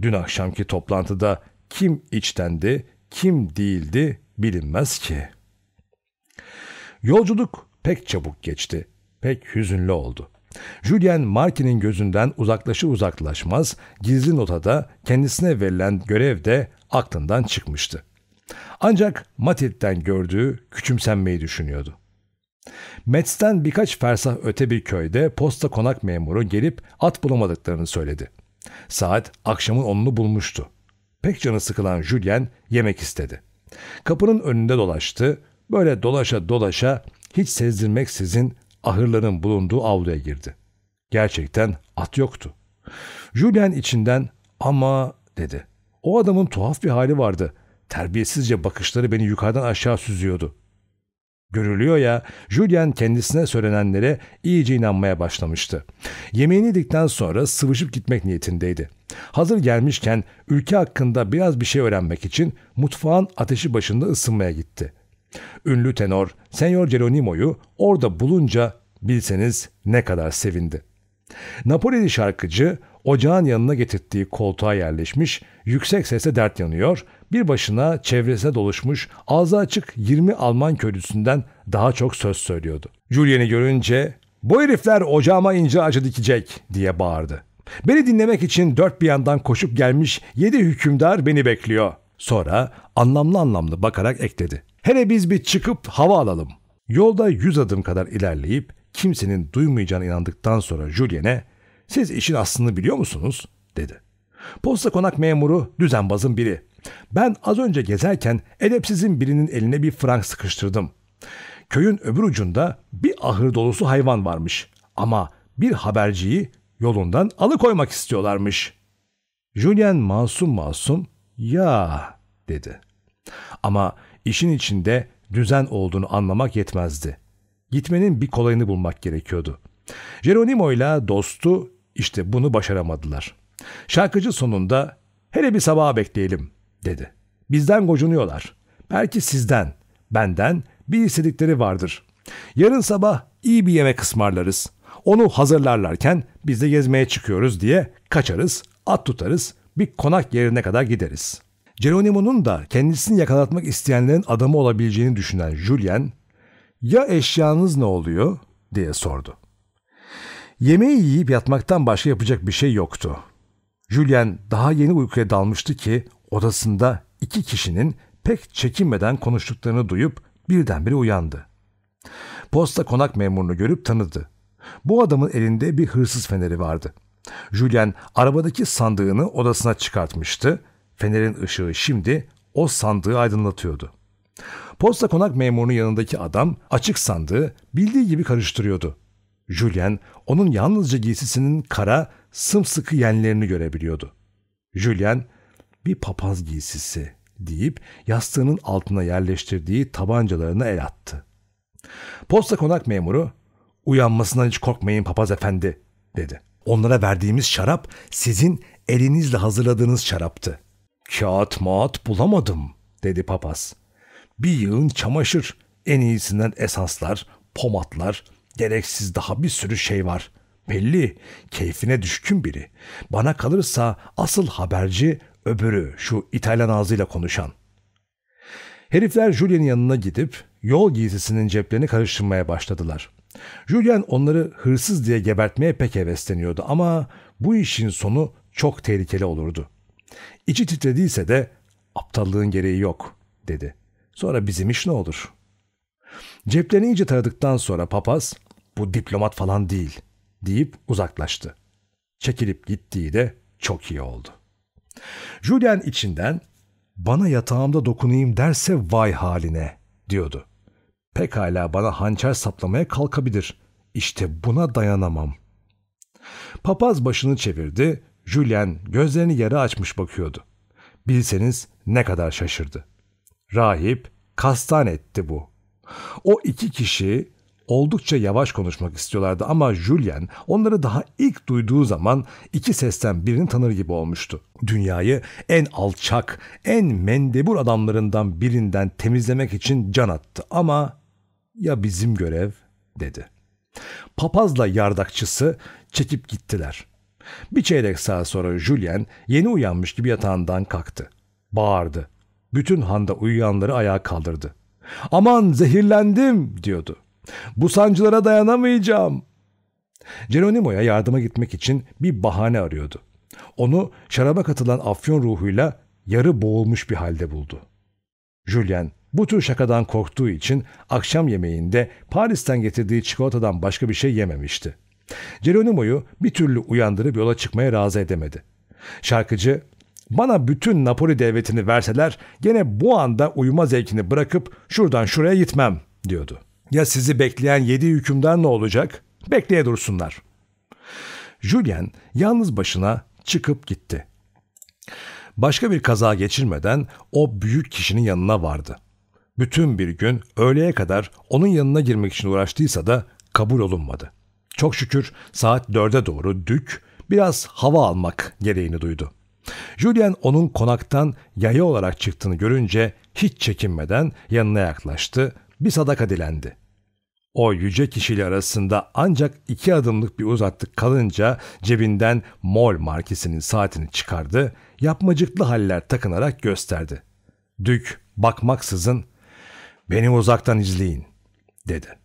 [SPEAKER 1] Dün akşamki toplantıda kim içtendi, kim değildi bilinmez ki.'' Yolculuk pek çabuk geçti, pek hüzünlü oldu. Julien Markin'in gözünden uzaklaşı uzaklaşmaz gizli notada kendisine verilen görev de aklından çıkmıştı. Ancak Matilde'den gördüğü küçümsenmeyi düşünüyordu. Metz'ten birkaç fersah öte bir köyde posta konak memuru gelip at bulamadıklarını söyledi. Saat akşamın onunu bulmuştu. Pek canı sıkılan Julien yemek istedi. Kapının önünde dolaştı, Böyle dolaşa dolaşa hiç sezdirmeksizin ahırların bulunduğu avluya girdi. Gerçekten at yoktu. Julian içinden ama dedi. O adamın tuhaf bir hali vardı. Terbiyesizce bakışları beni yukarıdan aşağı süzüyordu. Görülüyor ya, Julian kendisine söylenenlere iyice inanmaya başlamıştı. Yemeğini yedikten sonra sıvışıp gitmek niyetindeydi. Hazır gelmişken ülke hakkında biraz bir şey öğrenmek için mutfağın ateşi başında ısınmaya gitti. Ünlü tenor Senyor Geronimo'yu orada bulunca bilseniz ne kadar sevindi. Napolili şarkıcı ocağın yanına getirttiği koltuğa yerleşmiş, yüksek sesle dert yanıyor, bir başına çevresine doluşmuş ağzı açık 20 Alman köylüsünden daha çok söz söylüyordu. Julien'i görünce ''Bu herifler ocağıma ince acı dikecek'' diye bağırdı. Beni dinlemek için dört bir yandan koşup gelmiş yedi hükümdar beni bekliyor. Sonra anlamlı anlamlı bakarak ekledi. Hele biz bir çıkıp hava alalım. Yolda yüz adım kadar ilerleyip kimsenin duymayacağına inandıktan sonra Julien'e siz işin aslını biliyor musunuz? dedi. Posta konak memuru düzenbazın biri. Ben az önce gezerken edepsizin birinin eline bir frank sıkıştırdım. Köyün öbür ucunda bir ahır dolusu hayvan varmış ama bir haberciyi yolundan alıkoymak istiyorlarmış. Julien masum masum ya dedi. Ama İşin içinde düzen olduğunu anlamak yetmezdi. Gitmenin bir kolayını bulmak gerekiyordu. Jeronimo ile dostu işte bunu başaramadılar. Şarkıcı sonunda hele bir sabaha bekleyelim dedi. Bizden gocunuyorlar. Belki sizden, benden bir istedikleri vardır. Yarın sabah iyi bir yemek ısmarlarız. Onu hazırlarlarken biz de gezmeye çıkıyoruz diye kaçarız, at tutarız, bir konak yerine kadar gideriz. Geronimo'nun da kendisini yakalatmak isteyenlerin adamı olabileceğini düşünen Julien, ''Ya eşyanız ne oluyor?'' diye sordu. Yemeği yiyip yatmaktan başka yapacak bir şey yoktu. Julien daha yeni uykuya dalmıştı ki odasında iki kişinin pek çekinmeden konuştuklarını duyup birdenbire uyandı. Posta konak memurunu görüp tanıdı. Bu adamın elinde bir hırsız feneri vardı. Julien arabadaki sandığını odasına çıkartmıştı Fenerin ışığı şimdi o sandığı aydınlatıyordu. Posta konak memurunun yanındaki adam açık sandığı bildiği gibi karıştırıyordu. Julien onun yalnızca giysisinin kara, sımsıkı yenlerini görebiliyordu. Julien bir papaz giysisi deyip yastığının altına yerleştirdiği tabancalarına el attı. Posta konak memuru uyanmasından hiç korkmayın papaz efendi dedi. Onlara verdiğimiz şarap sizin elinizle hazırladığınız şaraptı. Kağıt maat bulamadım dedi papaz. Bir yığın çamaşır, en iyisinden esanslar, pomatlar, gereksiz daha bir sürü şey var. Belli, keyfine düşkün biri. Bana kalırsa asıl haberci öbürü, şu İtalyan ağzıyla konuşan. Herifler Julien'in yanına gidip yol giysisinin ceplerini karıştırmaya başladılar. Julien onları hırsız diye gebertmeye pek hevesleniyordu ama bu işin sonu çok tehlikeli olurdu. İçi titrediyse de aptallığın gereği yok dedi. Sonra bizim iş ne olur? Ceplerini iyice taradıktan sonra papaz bu diplomat falan değil deyip uzaklaştı. Çekilip gittiği de çok iyi oldu. Julian içinden bana yatağımda dokunayım derse vay haline diyordu. Pekala bana hançer saplamaya kalkabilir. İşte buna dayanamam. Papaz başını çevirdi Julian gözlerini yarı açmış bakıyordu. Bilseniz ne kadar şaşırdı. Rahip kastan etti bu. O iki kişi oldukça yavaş konuşmak istiyorlardı ama Julian onları daha ilk duyduğu zaman iki sesten birini tanır gibi olmuştu. Dünyayı en alçak, en mendebur adamlarından birinden temizlemek için can attı ama ya bizim görev dedi. Papazla yardakçısı çekip gittiler. Bir çeyrek saat sonra Julien yeni uyanmış gibi yatağından kalktı. Bağırdı. Bütün handa uyuyanları ayağa kaldırdı. Aman zehirlendim diyordu. Bu sancılara dayanamayacağım. Geronimo'ya yardıma gitmek için bir bahane arıyordu. Onu şaraba katılan afyon ruhuyla yarı boğulmuş bir halde buldu. Julien bu tür şakadan korktuğu için akşam yemeğinde Paris'ten getirdiği çikolatadan başka bir şey yememişti. Geronimo'yu bir türlü uyandırıp yola çıkmaya razı edemedi. Şarkıcı, bana bütün Napoli devletini verseler gene bu anda uyuma zevkini bırakıp şuradan şuraya gitmem diyordu. Ya sizi bekleyen yedi hükümdar ne olacak? Bekleye dursunlar. Julien yalnız başına çıkıp gitti. Başka bir kaza geçirmeden o büyük kişinin yanına vardı. Bütün bir gün öğleye kadar onun yanına girmek için uğraştıysa da kabul olunmadı. Çok şükür saat dörde doğru Dük biraz hava almak gereğini duydu. Julian onun konaktan yaya olarak çıktığını görünce hiç çekinmeden yanına yaklaştı, bir sadaka dilendi. O yüce kişiyle arasında ancak iki adımlık bir uzaklık kalınca cebinden Mol markesinin saatini çıkardı, yapmacıklı haller takınarak gösterdi. Dük bakmaksızın ''Beni uzaktan izleyin'' dedi.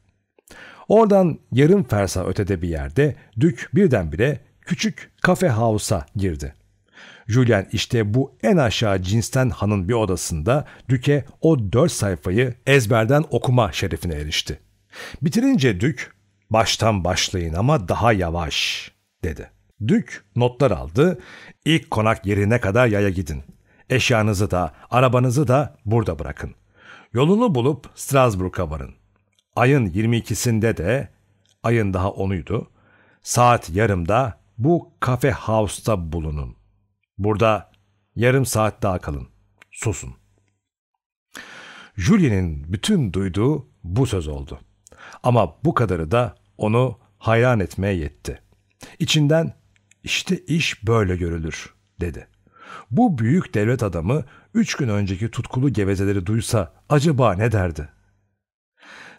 [SPEAKER 1] Oradan yarım fersa ötede bir yerde Dük birdenbire küçük kafe house'a girdi. Julian işte bu en aşağı cinsten hanın bir odasında Dük'e o dört sayfayı ezberden okuma şerefine erişti. Bitirince Dük, baştan başlayın ama daha yavaş dedi. Dük notlar aldı, ilk konak yerine kadar yaya gidin. Eşyanızı da, arabanızı da burada bırakın. Yolunu bulup Strasbourg'a varın. Ayın 22'sinde de, ayın daha 10'uydu, saat yarımda bu kafe house'ta bulunun. Burada yarım saat daha kalın. Susun. Julien'in bütün duyduğu bu söz oldu. Ama bu kadarı da onu hayran etmeye yetti. İçinden işte iş böyle görülür dedi. Bu büyük devlet adamı üç gün önceki tutkulu gevezeleri duysa acaba ne derdi?''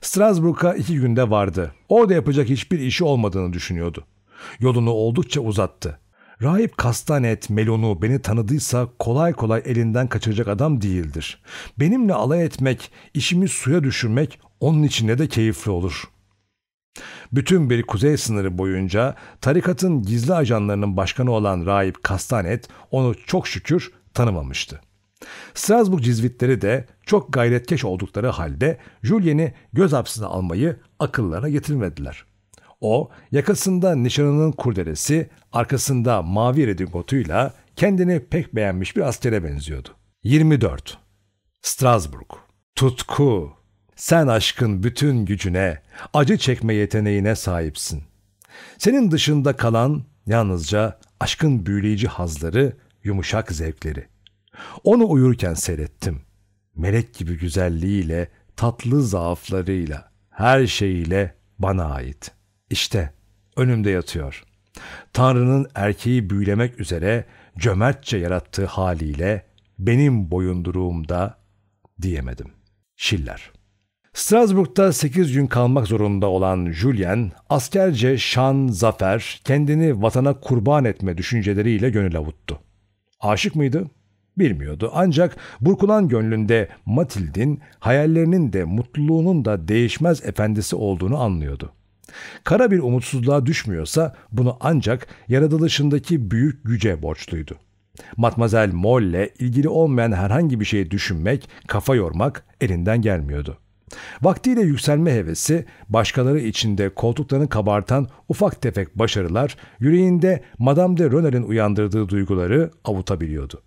[SPEAKER 1] Strasbourg'a iki günde vardı. Orada yapacak hiçbir işi olmadığını düşünüyordu. Yolunu oldukça uzattı. Rahip Kastanet, Melon'u beni tanıdıysa kolay kolay elinden kaçacak adam değildir. Benimle alay etmek, işimi suya düşürmek onun içinde de keyifli olur. Bütün bir kuzey sınırı boyunca tarikatın gizli ajanlarının başkanı olan Rahip Kastanet onu çok şükür tanımamıştı. Strasbourg cizvitleri de çok gayretkeş oldukları halde Julien'i göz hapsine almayı akıllarına getirmediler. O yakasında nişanının kurderesi, arkasında mavi redingotuyla kendini pek beğenmiş bir askere benziyordu. 24. Strasbourg Tutku Sen aşkın bütün gücüne, acı çekme yeteneğine sahipsin. Senin dışında kalan yalnızca aşkın büyüleyici hazları, yumuşak zevkleri. Onu uyurken seyrettim. Melek gibi güzelliğiyle, tatlı zaaflarıyla, her şeyiyle bana ait. İşte önümde yatıyor. Tanrı'nın erkeği büyülemek üzere cömertçe yarattığı haliyle benim boyunduruğumda diyemedim. Şiller. Strasbourg'da 8 gün kalmak zorunda olan Julien, askerce şan, zafer, kendini vatana kurban etme düşünceleriyle gönül avuttu. Aşık mıydı? Bilmiyordu ancak burkulan gönlünde Matild'in hayallerinin de mutluluğunun da değişmez efendisi olduğunu anlıyordu. Kara bir umutsuzluğa düşmüyorsa bunu ancak yaratılışındaki büyük güce borçluydu. Matmazel Molle'le ilgili olmayan herhangi bir şeyi düşünmek, kafa yormak elinden gelmiyordu. Vaktiyle yükselme hevesi, başkaları içinde koltuklarını kabartan ufak tefek başarılar, yüreğinde Madame de Röner'in uyandırdığı duyguları avutabiliyordu.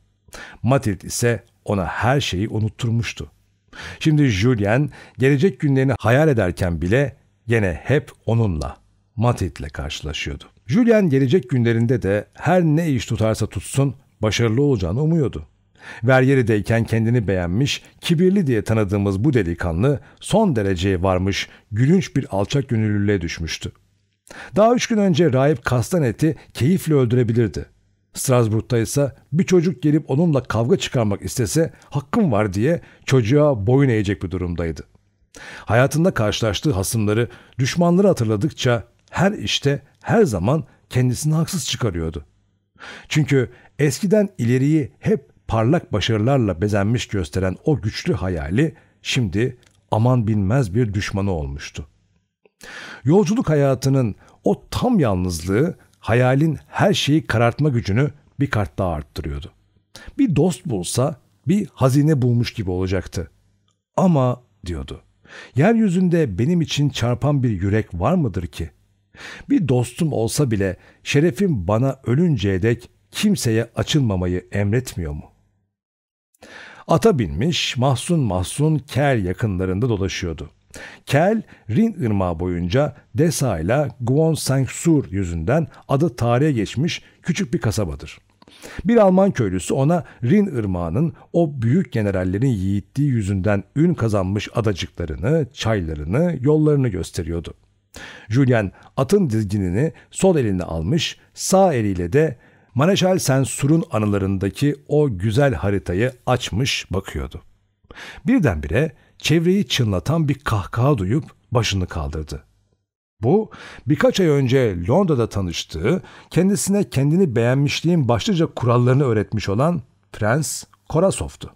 [SPEAKER 1] Matilde ise ona her şeyi unutturmuştu. Şimdi Julien gelecek günlerini hayal ederken bile gene hep onunla, Matilde'le karşılaşıyordu. Julien gelecek günlerinde de her ne iş tutarsa tutsun başarılı olacağını umuyordu. Vergeri'deyken kendini beğenmiş, kibirli diye tanıdığımız bu delikanlı son dereceye varmış, gülünç bir alçak gönüllülüğe düşmüştü. Daha üç gün önce raip Kastanet'i keyifle öldürebilirdi. Strasbourg'da ise bir çocuk gelip onunla kavga çıkarmak istese hakkım var diye çocuğa boyun eğecek bir durumdaydı. Hayatında karşılaştığı hasımları, düşmanları hatırladıkça her işte her zaman kendisini haksız çıkarıyordu. Çünkü eskiden ileriyi hep parlak başarılarla bezenmiş gösteren o güçlü hayali şimdi aman bilmez bir düşmanı olmuştu. Yolculuk hayatının o tam yalnızlığı hayalin her şeyi karartma gücünü bir kart daha arttırıyordu. Bir dost bulsa bir hazine bulmuş gibi olacaktı. Ama diyordu. Yeryüzünde benim için çarpan bir yürek var mıdır ki? Bir dostum olsa bile şerefim bana ölünceye dek kimseye açılmamayı emretmiyor mu? Ata binmiş mahzun mahzun ker yakınlarında dolaşıyordu. Kel, Rin Irmağı boyunca Desa ile Guonsangsur yüzünden adı tarihe geçmiş küçük bir kasabadır. Bir Alman köylüsü ona Rin Irmağı'nın o büyük generallerin yiğitliği yüzünden ün kazanmış adacıklarını, çaylarını, yollarını gösteriyordu. Julian atın dizginini sol eline almış, sağ eliyle de Mareşal Sensur'un anılarındaki o güzel haritayı açmış bakıyordu. Birdenbire çevreyi çınlatan bir kahkaha duyup başını kaldırdı. Bu, birkaç ay önce Londra'da tanıştığı, kendisine kendini beğenmişliğin başlıca kurallarını öğretmiş olan Prens Korasov'tu.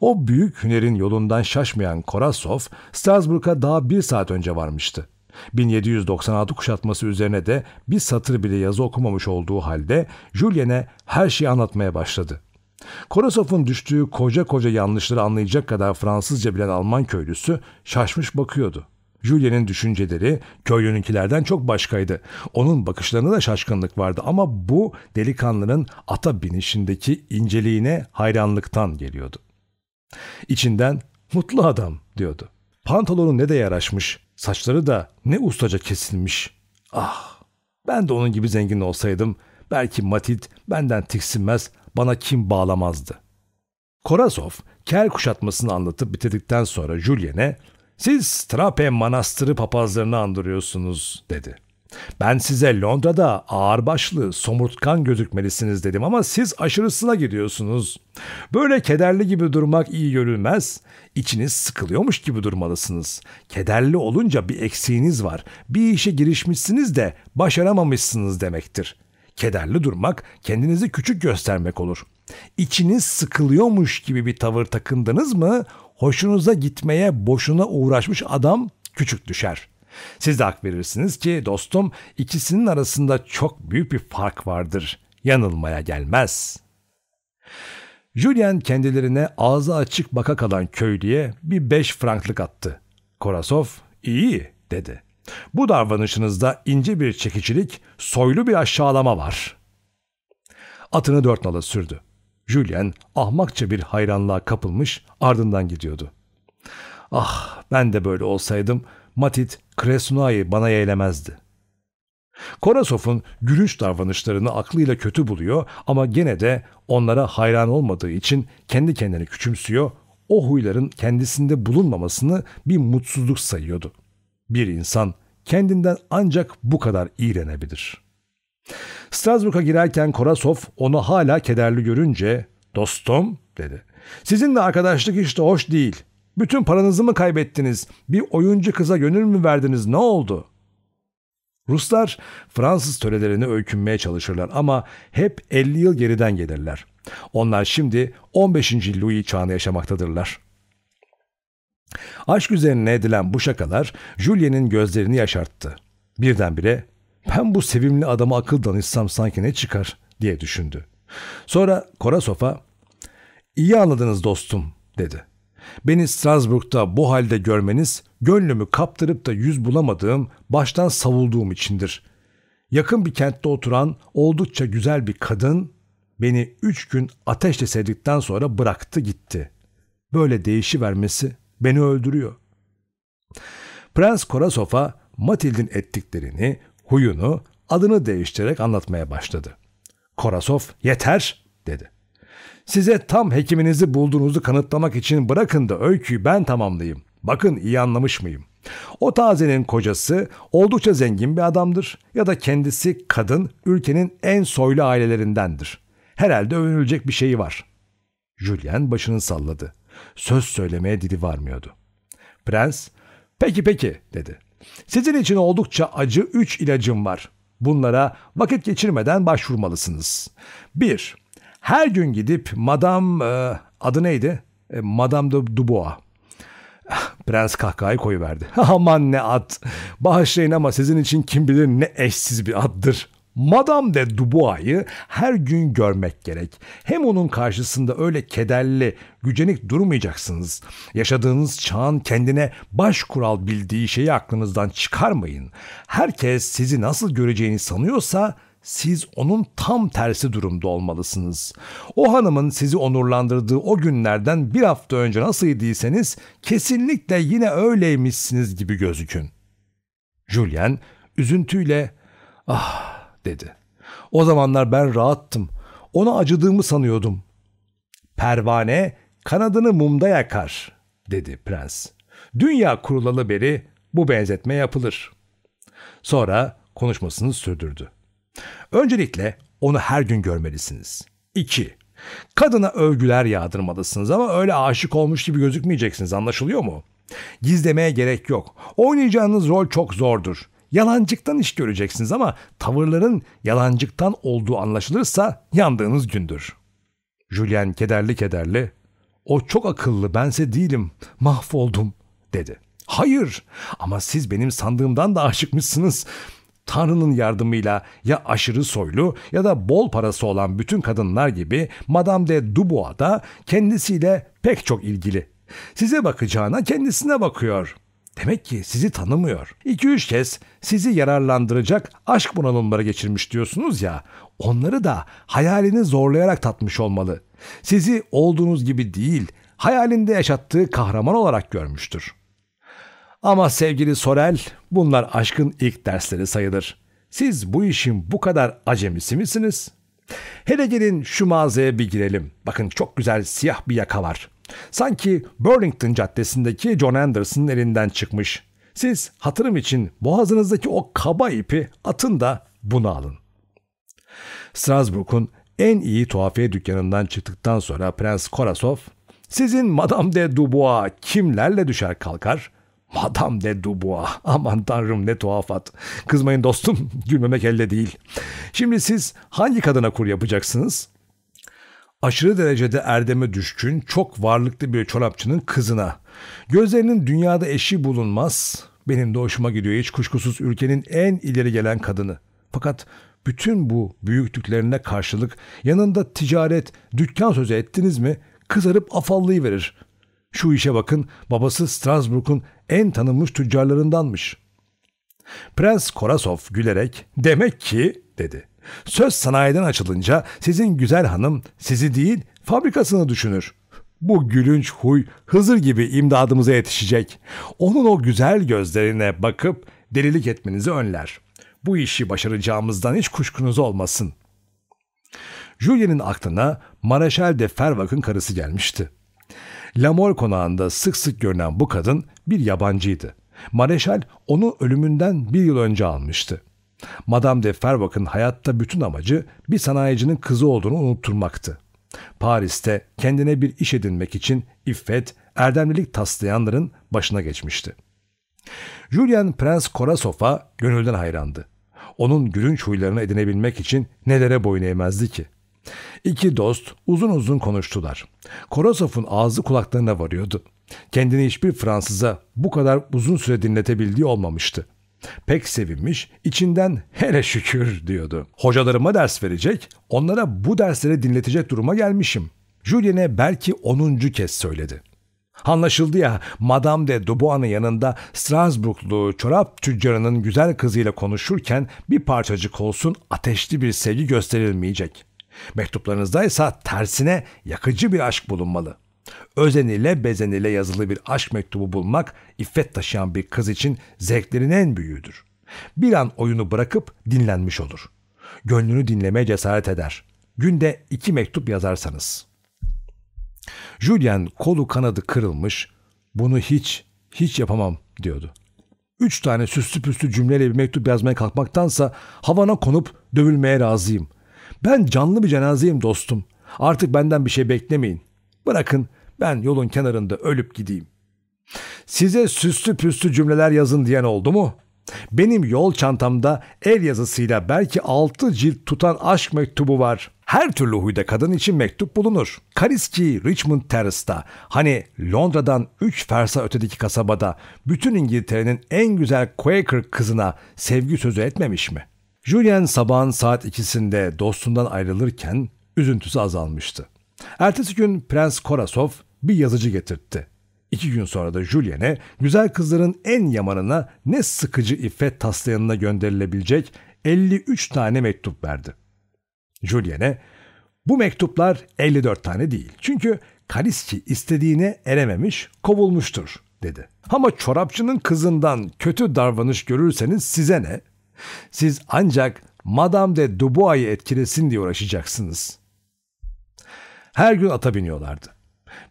[SPEAKER 1] O büyük hünerin yolundan şaşmayan Korasov, Strasbourg'a daha bir saat önce varmıştı. 1796 kuşatması üzerine de bir satır bile yazı okumamış olduğu halde Julien'e her şeyi anlatmaya başladı. Korosov'un düştüğü koca koca yanlışları anlayacak kadar Fransızca bilen Alman köylüsü şaşmış bakıyordu. Julien'in düşünceleri köylününkilerden çok başkaydı. Onun bakışlarında da şaşkınlık vardı ama bu delikanlının ata binişindeki inceliğine hayranlıktan geliyordu. İçinden mutlu adam diyordu. Pantolonu ne de yaraşmış, saçları da ne ustaca kesilmiş. Ah ben de onun gibi zengin olsaydım belki Matit benden tiksinmez bana kim bağlamazdı. Korazov, Kel kuşatmasını anlatıp bitirdikten sonra Julien'e ''Siz Trape manastırı papazlarını andırıyorsunuz.'' dedi. ''Ben size Londra'da ağırbaşlı, somurtkan gözükmelisiniz.'' dedim ama siz aşırısına gidiyorsunuz. Böyle kederli gibi durmak iyi görülmez. İçiniz sıkılıyormuş gibi durmalısınız. Kederli olunca bir eksiğiniz var. Bir işe girişmişsiniz de başaramamışsınız demektir.'' Kederli durmak kendinizi küçük göstermek olur. İçiniz sıkılıyormuş gibi bir tavır takındınız mı hoşunuza gitmeye boşuna uğraşmış adam küçük düşer. Siz de hak verirsiniz ki dostum ikisinin arasında çok büyük bir fark vardır. Yanılmaya gelmez. Julian kendilerine ağzı açık baka kalan köylüye bir beş franklık attı. Korasov iyi dedi. Bu davranışınızda ince bir çekicilik, soylu bir aşağılama var. Atını dört nala sürdü. Julien ahmakça bir hayranlığa kapılmış ardından gidiyordu. Ah ben de böyle olsaydım Matit Kresna'yı bana yeğlemezdi. Korasov'un gülüş davranışlarını aklıyla kötü buluyor ama gene de onlara hayran olmadığı için kendi kendini küçümsüyor, o huyların kendisinde bulunmamasını bir mutsuzluk sayıyordu. Bir insan kendinden ancak bu kadar iğrenebilir. Strasbourg'a girerken Korasov onu hala kederli görünce ''Dostum'' dedi. ''Sizinle arkadaşlık işte hoş değil. Bütün paranızı mı kaybettiniz? Bir oyuncu kıza gönül mü verdiniz? Ne oldu?'' Ruslar Fransız törelerini öykünmeye çalışırlar ama hep 50 yıl geriden gelirler. Onlar şimdi 15. Louis çağını yaşamaktadırlar. Aşk üzerine edilen bu şakalar Julien'in gözlerini yaşarttı. Birdenbire ben bu sevimli adama akıl danışsam sanki ne çıkar diye düşündü. Sonra Korasof'a iyi anladınız dostum dedi. Beni Strasbourg'da bu halde görmeniz gönlümü kaptırıp da yüz bulamadığım, baştan savulduğum içindir. Yakın bir kentte oturan oldukça güzel bir kadın beni üç gün ateşle sevdikten sonra bıraktı gitti. Böyle değişi vermesi Beni öldürüyor. Prens Korasofa Matild'in ettiklerini, huyunu, adını değiştirerek anlatmaya başladı. Korasof yeter dedi. Size tam hekiminizi bulduğunuzu kanıtlamak için bırakın da öyküyü ben tamamlayayım. Bakın iyi anlamış mıyım? O tazenin kocası oldukça zengin bir adamdır ya da kendisi kadın ülkenin en soylu ailelerindendir. Herhalde övünülecek bir şeyi var. Julian başını salladı söz söylemeye dili varmıyordu. Prens, peki peki dedi. Sizin için oldukça acı üç ilacım var. Bunlara vakit geçirmeden başvurmalısınız. Bir, her gün gidip Madame, e, adı neydi? E, Madame de Dubois. <laughs> Prens kahkahayı koyuverdi. <laughs> Aman ne at. Bağışlayın ama sizin için kim bilir ne eşsiz bir attır. Madame de Dubois'ı her gün görmek gerek. Hem onun karşısında öyle kederli, gücenik durmayacaksınız. Yaşadığınız çağın kendine baş kural bildiği şeyi aklınızdan çıkarmayın. Herkes sizi nasıl göreceğini sanıyorsa siz onun tam tersi durumda olmalısınız. O hanımın sizi onurlandırdığı o günlerden bir hafta önce nasıl kesinlikle yine öyleymişsiniz gibi gözükün. Julien üzüntüyle ah dedi. O zamanlar ben rahattım. Ona acıdığımı sanıyordum. Pervane kanadını mumda yakar dedi prens. Dünya kurulalı beri bu benzetme yapılır. Sonra konuşmasını sürdürdü. Öncelikle onu her gün görmelisiniz. 2. Kadına övgüler yağdırmalısınız ama öyle aşık olmuş gibi gözükmeyeceksiniz anlaşılıyor mu? Gizlemeye gerek yok. Oynayacağınız rol çok zordur. Yalancıktan iş göreceksiniz ama tavırların yalancıktan olduğu anlaşılırsa yandığınız gündür. Julien kederli kederli o çok akıllı bense değilim mahvoldum dedi. Hayır ama siz benim sandığımdan da aşıkmışsınız. Tanrı'nın yardımıyla ya aşırı soylu ya da bol parası olan bütün kadınlar gibi Madame de Dubois da kendisiyle pek çok ilgili. Size bakacağına kendisine bakıyor. Demek ki sizi tanımıyor. 2-3 kez sizi yararlandıracak aşk bunalımları geçirmiş diyorsunuz ya. Onları da hayalini zorlayarak tatmış olmalı. Sizi olduğunuz gibi değil, hayalinde yaşattığı kahraman olarak görmüştür. Ama sevgili Sorel, bunlar aşkın ilk dersleri sayılır. Siz bu işin bu kadar acemisi misiniz? Hele gelin şu mağazaya bir girelim. Bakın çok güzel siyah bir yaka var. Sanki Burlington Caddesi'ndeki John Anderson'ın elinden çıkmış. Siz hatırım için boğazınızdaki o kaba ipi atın da bunu alın. Strasbourg'un en iyi tuhafiye dükkanından çıktıktan sonra Prens Korasov, sizin Madame de Dubois kimlerle düşer kalkar?'' Madame de Dubois. <laughs> Aman tanrım ne tuhafat. Kızmayın dostum <laughs> gülmemek elde değil. Şimdi siz hangi kadına kur yapacaksınız? aşırı derecede erdeme düşkün, çok varlıklı bir çorapçının kızına. Gözlerinin dünyada eşi bulunmaz, benim de hoşuma gidiyor hiç kuşkusuz ülkenin en ileri gelen kadını. Fakat bütün bu büyüklüklerine karşılık yanında ticaret, dükkan sözü ettiniz mi kızarıp afallayıverir. Şu işe bakın babası Strasbourg'un en tanınmış tüccarlarındanmış. Prens Korasov gülerek demek ki dedi. Söz sanayiden açılınca sizin güzel hanım sizi değil fabrikasını düşünür. Bu gülünç huy Hızır gibi imdadımıza yetişecek. Onun o güzel gözlerine bakıp delilik etmenizi önler. Bu işi başaracağımızdan hiç kuşkunuz olmasın. Julien'in aklına mareşal de Fervak'ın karısı gelmişti. Lamor konağında sık sık görünen bu kadın bir yabancıydı. Mareşal onu ölümünden bir yıl önce almıştı. Madame de Fervak'ın hayatta bütün amacı bir sanayicinin kızı olduğunu unutturmaktı. Paris'te kendine bir iş edinmek için iffet, erdemlilik taslayanların başına geçmişti. Julian Prens Korasov'a gönülden hayrandı. Onun gülünç huylarını edinebilmek için nelere boyun eğmezdi ki? İki dost uzun uzun konuştular. Korasov'un ağzı kulaklarına varıyordu. Kendini hiçbir Fransız'a bu kadar uzun süre dinletebildiği olmamıştı. Pek sevinmiş, içinden hele şükür diyordu. Hocalarıma ders verecek, onlara bu dersleri dinletecek duruma gelmişim. Julien'e belki onuncu kez söyledi. Anlaşıldı ya, Madame de Dubois'ın yanında Strasbourglu çorap tüccarının güzel kızıyla konuşurken bir parçacık olsun ateşli bir sevgi gösterilmeyecek. Mektuplarınızda ise tersine yakıcı bir aşk bulunmalı.'' Özenile bezenile yazılı bir aşk mektubu bulmak iffet taşıyan bir kız için zevklerin en büyüğüdür. Bir an oyunu bırakıp dinlenmiş olur. Gönlünü dinlemeye cesaret eder. Günde iki mektup yazarsanız. Julian kolu kanadı kırılmış, bunu hiç, hiç yapamam diyordu. Üç tane süslü püslü cümleyle bir mektup yazmaya kalkmaktansa havana konup dövülmeye razıyım. Ben canlı bir cenazeyim dostum. Artık benden bir şey beklemeyin. Bırakın ben yolun kenarında ölüp gideyim. Size süslü püslü cümleler yazın diyen oldu mu? Benim yol çantamda el yazısıyla belki altı cilt tutan aşk mektubu var. Her türlü huyda kadın için mektup bulunur. Kariski Richmond Terrace'da, hani Londra'dan 3 fersa ötedeki kasabada bütün İngiltere'nin en güzel Quaker kızına sevgi sözü etmemiş mi? Julian sabahın saat ikisinde dostundan ayrılırken üzüntüsü azalmıştı. Ertesi gün Prens Korasov bir yazıcı getirtti. İki gün sonra da Julien'e güzel kızların en yamanına ne sıkıcı iffet taslayanına gönderilebilecek 53 tane mektup verdi. Julien'e bu mektuplar 54 tane değil. Çünkü Kaliski istediğine erememiş, kovulmuştur dedi. Ama çorapçının kızından kötü davranış görürseniz size ne? Siz ancak Madame de Dubois'ı etkilesin diye uğraşacaksınız. Her gün ata biniyorlardı.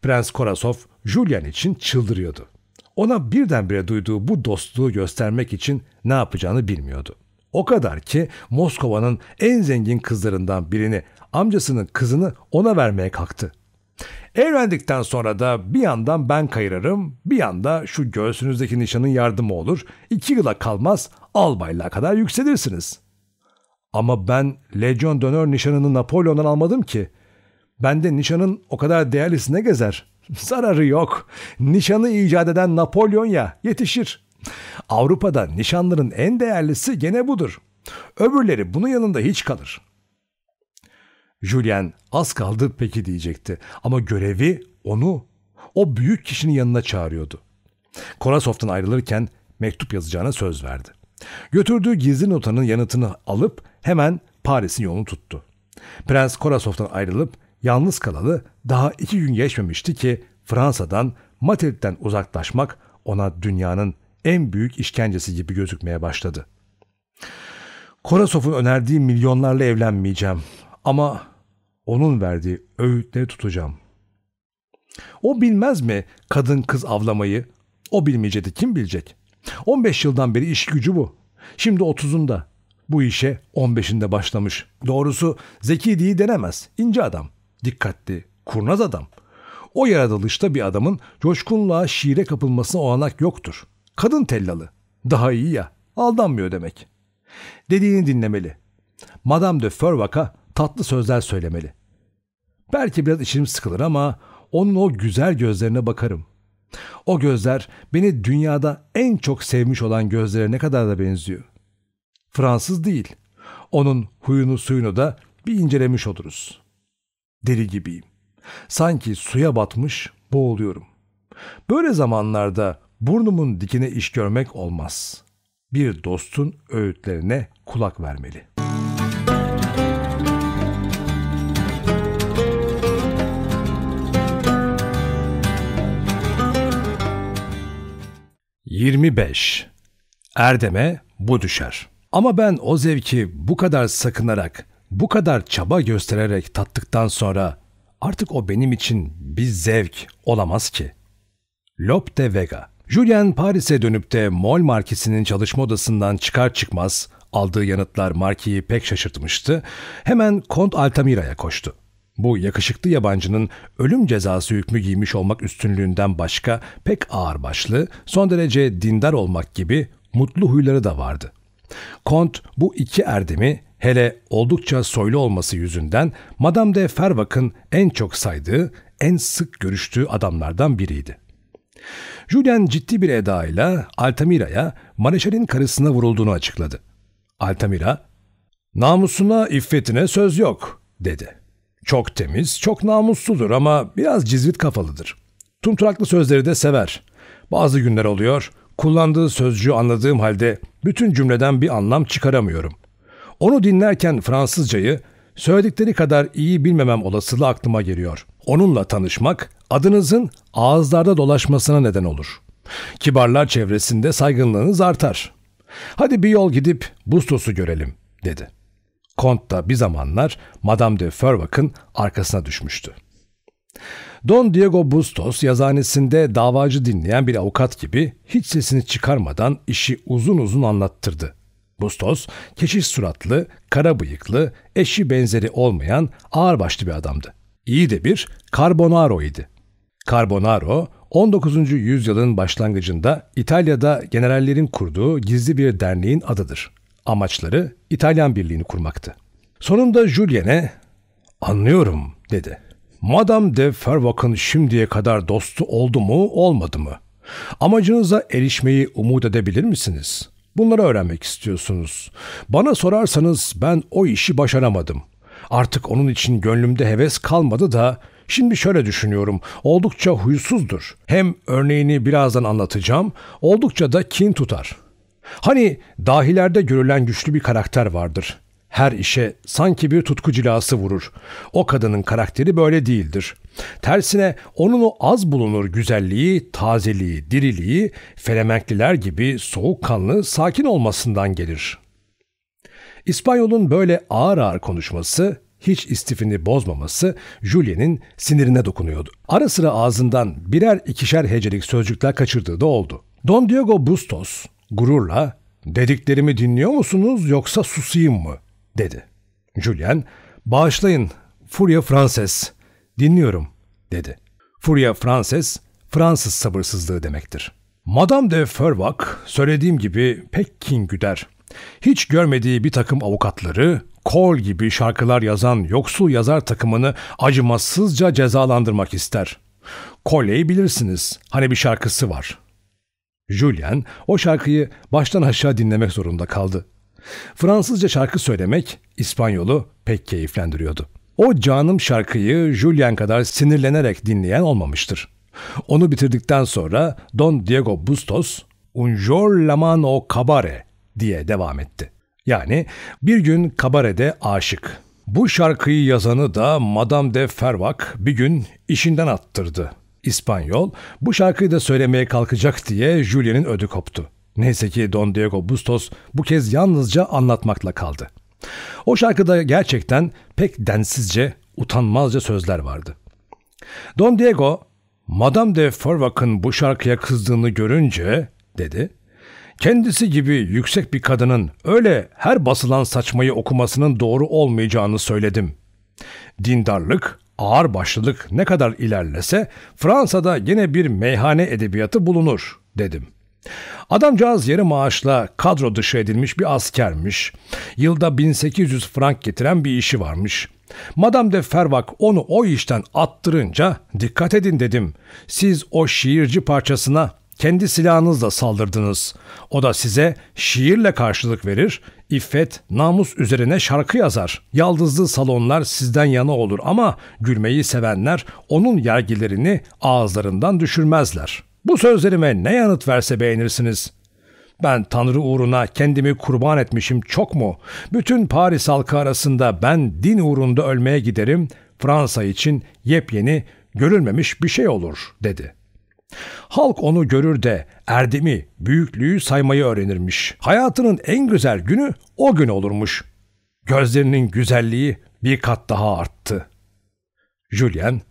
[SPEAKER 1] Prens Korasov Julian için çıldırıyordu. Ona birdenbire duyduğu bu dostluğu göstermek için ne yapacağını bilmiyordu. O kadar ki Moskova'nın en zengin kızlarından birini, amcasının kızını ona vermeye kalktı. Evlendikten sonra da bir yandan ben kayırırım, bir yanda şu göğsünüzdeki nişanın yardımı olur. İki yıla kalmaz albayla kadar yükselirsiniz. Ama ben Legion Dönör nişanını Napolyon'dan almadım ki. Bende nişanın o kadar değerlisine gezer. <laughs> Zararı yok. Nişanı icat eden Napolyon ya yetişir. Avrupa'da nişanların en değerlisi gene budur. Öbürleri bunun yanında hiç kalır. Julien az kaldı peki diyecekti ama görevi onu o büyük kişinin yanına çağırıyordu. Korasov'tan ayrılırken mektup yazacağına söz verdi. Götürdüğü gizli notanın yanıtını alıp hemen Paris'in yolunu tuttu. Prens Korasov'tan ayrılıp Yalnız kalalı daha iki gün geçmemişti ki Fransa'dan, Madrid'den uzaklaşmak ona dünyanın en büyük işkencesi gibi gözükmeye başladı. Korasov'un önerdiği milyonlarla evlenmeyeceğim ama onun verdiği öğütleri tutacağım. O bilmez mi kadın kız avlamayı? O bilmeyecekti kim bilecek? 15 yıldan beri iş gücü bu. Şimdi 30'unda. Bu işe 15'inde başlamış. Doğrusu zeki değil denemez. İnce adam. Dikkatli, kurnaz adam. O yaratılışta bir adamın coşkunluğa şiire kapılmasına olanak yoktur. Kadın tellalı. Daha iyi ya. Aldanmıyor demek. Dediğini dinlemeli. Madame de Fervak'a tatlı sözler söylemeli. Belki biraz içim sıkılır ama onun o güzel gözlerine bakarım. O gözler beni dünyada en çok sevmiş olan gözlere ne kadar da benziyor. Fransız değil. Onun huyunu suyunu da bir incelemiş oluruz.'' deri gibiyim. Sanki suya batmış boğuluyorum. Böyle zamanlarda burnumun dikine iş görmek olmaz. Bir dostun öğütlerine kulak vermeli. 25. Erdem'e bu düşer. Ama ben o zevki bu kadar sakınarak bu kadar çaba göstererek tattıktan sonra artık o benim için bir zevk olamaz ki. Lope Vega Julian Paris'e dönüp de Mol markisinin çalışma odasından çıkar çıkmaz aldığı yanıtlar Marki'yi pek şaşırtmıştı. Hemen Kont Altamira'ya koştu. Bu yakışıklı yabancının ölüm cezası hükmü giymiş olmak üstünlüğünden başka pek ağırbaşlı, son derece dindar olmak gibi mutlu huyları da vardı. Kont bu iki erdemi Hele oldukça soylu olması yüzünden Madame de Fervak'ın en çok saydığı, en sık görüştüğü adamlardan biriydi. Julian ciddi bir edayla Altamira'ya Mareşal'in karısına vurulduğunu açıkladı. Altamira, ''Namusuna, iffetine söz yok.'' dedi. ''Çok temiz, çok namussuzdur ama biraz cizvit kafalıdır. Tumturaklı sözleri de sever. Bazı günler oluyor, kullandığı sözcüğü anladığım halde bütün cümleden bir anlam çıkaramıyorum.'' Onu dinlerken Fransızcayı söyledikleri kadar iyi bilmemem olasılığı aklıma geliyor. Onunla tanışmak adınızın ağızlarda dolaşmasına neden olur. Kibarlar çevresinde saygınlığınız artar. Hadi bir yol gidip Bustos'u görelim dedi. Kont da bir zamanlar Madame de Fervac'ın arkasına düşmüştü. Don Diego Bustos yazanesinde davacı dinleyen bir avukat gibi hiç sesini çıkarmadan işi uzun uzun anlattırdı. Bustos, keçiş suratlı, kara bıyıklı, eşi benzeri olmayan ağırbaşlı bir adamdı. İyi de bir Carbonaro idi. Carbonaro, 19. yüzyılın başlangıcında İtalya'da generallerin kurduğu gizli bir derneğin adıdır. Amaçları İtalyan birliğini kurmaktı. Sonunda Julien'e ''Anlıyorum'' dedi. ''Madame de Fervak'ın şimdiye kadar dostu oldu mu olmadı mı? Amacınıza erişmeyi umut edebilir misiniz? Bunları öğrenmek istiyorsunuz. Bana sorarsanız ben o işi başaramadım. Artık onun için gönlümde heves kalmadı da Şimdi şöyle düşünüyorum. Oldukça huysuzdur. Hem örneğini birazdan anlatacağım. Oldukça da kin tutar. Hani dahilerde görülen güçlü bir karakter vardır her işe sanki bir tutku cilası vurur. O kadının karakteri böyle değildir. Tersine onun o az bulunur güzelliği, tazeliği, diriliği Felemenkliler gibi soğukkanlı, sakin olmasından gelir. İspanyol'un böyle ağır ağır konuşması hiç istifini bozmaması Julien'in sinirine dokunuyordu. Ara sıra ağzından birer ikişer hecelik sözcükler kaçırdığı da oldu. Don Diego Bustos gururla ''Dediklerimi dinliyor musunuz yoksa susayım mı?'' dedi. Julien, bağışlayın Furya Frances. dinliyorum dedi. Furya Frances, Fransız sabırsızlığı demektir. Madame de Fervac, söylediğim gibi pek kin güder. Hiç görmediği bir takım avukatları, kol gibi şarkılar yazan yoksul yazar takımını acımasızca cezalandırmak ister. Cole'yi bilirsiniz, hani bir şarkısı var. Julien o şarkıyı baştan aşağı dinlemek zorunda kaldı. Fransızca şarkı söylemek İspanyolu pek keyiflendiriyordu. O canım şarkıyı Julian kadar sinirlenerek dinleyen olmamıştır. Onu bitirdikten sonra Don Diego Bustos, Unjor la mano cabare diye devam etti. Yani bir gün kabarede aşık. Bu şarkıyı yazanı da Madame de Fervak bir gün işinden attırdı. İspanyol bu şarkıyı da söylemeye kalkacak diye Julien'in ödü koptu. Neyse ki Don Diego Bustos bu kez yalnızca anlatmakla kaldı. O şarkıda gerçekten pek densizce, utanmazca sözler vardı. Don Diego, Madame de Fervak'ın bu şarkıya kızdığını görünce, dedi, kendisi gibi yüksek bir kadının öyle her basılan saçmayı okumasının doğru olmayacağını söyledim. Dindarlık, ağır başlılık ne kadar ilerlese Fransa'da yine bir meyhane edebiyatı bulunur, dedim.'' Adamcağız yarı maaşla kadro dışı edilmiş bir askermiş. Yılda 1800 frank getiren bir işi varmış. Madame de Fervak onu o işten attırınca dikkat edin dedim. Siz o şiirci parçasına kendi silahınızla saldırdınız. O da size şiirle karşılık verir, iffet, namus üzerine şarkı yazar. Yaldızlı salonlar sizden yana olur ama gülmeyi sevenler onun yergilerini ağızlarından düşürmezler.'' Bu sözlerime ne yanıt verse beğenirsiniz. Ben Tanrı uğruna kendimi kurban etmişim çok mu? Bütün Paris halkı arasında ben din uğrunda ölmeye giderim. Fransa için yepyeni, görülmemiş bir şey olur dedi.'' Halk onu görür de erdimi büyüklüğü saymayı öğrenirmiş. Hayatının en güzel günü o gün olurmuş. Gözlerinin güzelliği bir kat daha arttı. Julien,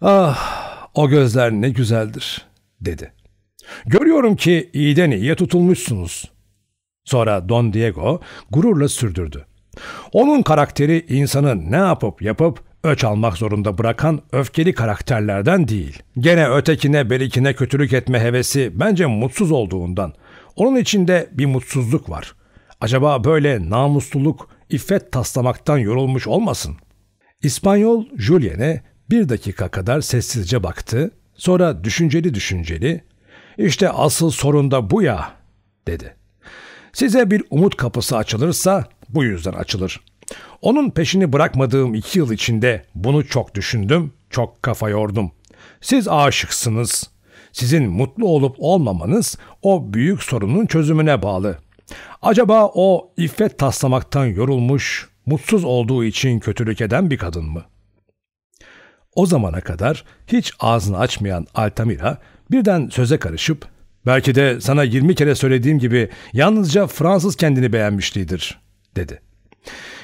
[SPEAKER 1] ah o gözler ne güzeldir dedi. Görüyorum ki iyiden iyiye tutulmuşsunuz. Sonra Don Diego gururla sürdürdü. Onun karakteri insanı ne yapıp yapıp öç almak zorunda bırakan öfkeli karakterlerden değil. Gene ötekine belikine kötülük etme hevesi bence mutsuz olduğundan. Onun içinde bir mutsuzluk var. Acaba böyle namusluluk, iffet taslamaktan yorulmuş olmasın? İspanyol Julien'e bir dakika kadar sessizce baktı, Sonra düşünceli düşünceli, işte asıl sorun da bu ya, dedi. Size bir umut kapısı açılırsa bu yüzden açılır. Onun peşini bırakmadığım iki yıl içinde bunu çok düşündüm, çok kafa yordum. Siz aşıksınız. Sizin mutlu olup olmamanız o büyük sorunun çözümüne bağlı. Acaba o iffet taslamaktan yorulmuş, mutsuz olduğu için kötülük eden bir kadın mı?'' O zamana kadar hiç ağzını açmayan Altamira birden söze karışıp ''Belki de sana 20 kere söylediğim gibi yalnızca Fransız kendini beğenmişliğidir.'' dedi.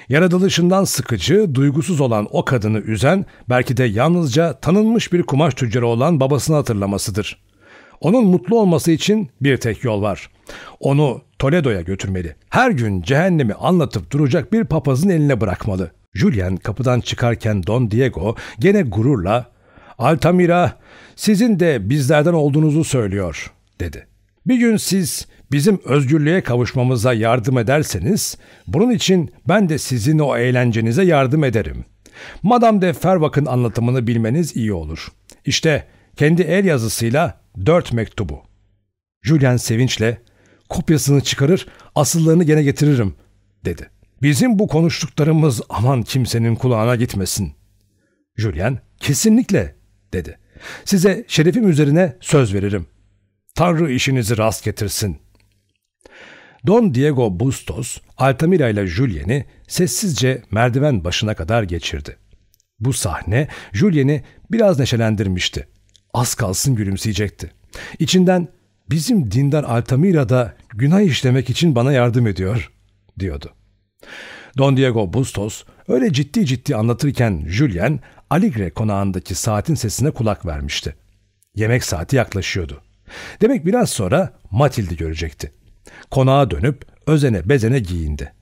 [SPEAKER 1] Yaratılışından sıkıcı, duygusuz olan o kadını üzen belki de yalnızca tanınmış bir kumaş tüccarı olan babasını hatırlamasıdır. Onun mutlu olması için bir tek yol var. Onu Toledo'ya götürmeli. Her gün cehennemi anlatıp duracak bir papazın eline bırakmalı.'' Julian kapıdan çıkarken Don Diego gene gururla ''Altamira, sizin de bizlerden olduğunuzu söylüyor.'' dedi. ''Bir gün siz bizim özgürlüğe kavuşmamıza yardım ederseniz, bunun için ben de sizin o eğlencenize yardım ederim. Madame de Fervak'ın anlatımını bilmeniz iyi olur. İşte kendi el yazısıyla dört mektubu. Julian sevinçle, kopyasını çıkarır, asıllarını gene getiririm, dedi. Bizim bu konuştuklarımız aman kimsenin kulağına gitmesin. Julian kesinlikle dedi. Size şerefim üzerine söz veririm. Tanrı işinizi rast getirsin. Don Diego Bustos, Altamira ile Julien'i sessizce merdiven başına kadar geçirdi. Bu sahne Julien'i biraz neşelendirmişti. Az kalsın gülümseyecekti. İçinden bizim dindar Altamira'da günah işlemek için bana yardım ediyor diyordu. Don Diego Bustos öyle ciddi ciddi anlatırken Julien Aligre konağındaki saatin sesine kulak vermişti. Yemek saati yaklaşıyordu. Demek biraz sonra Matildi görecekti. Konağa dönüp özene bezene giyindi.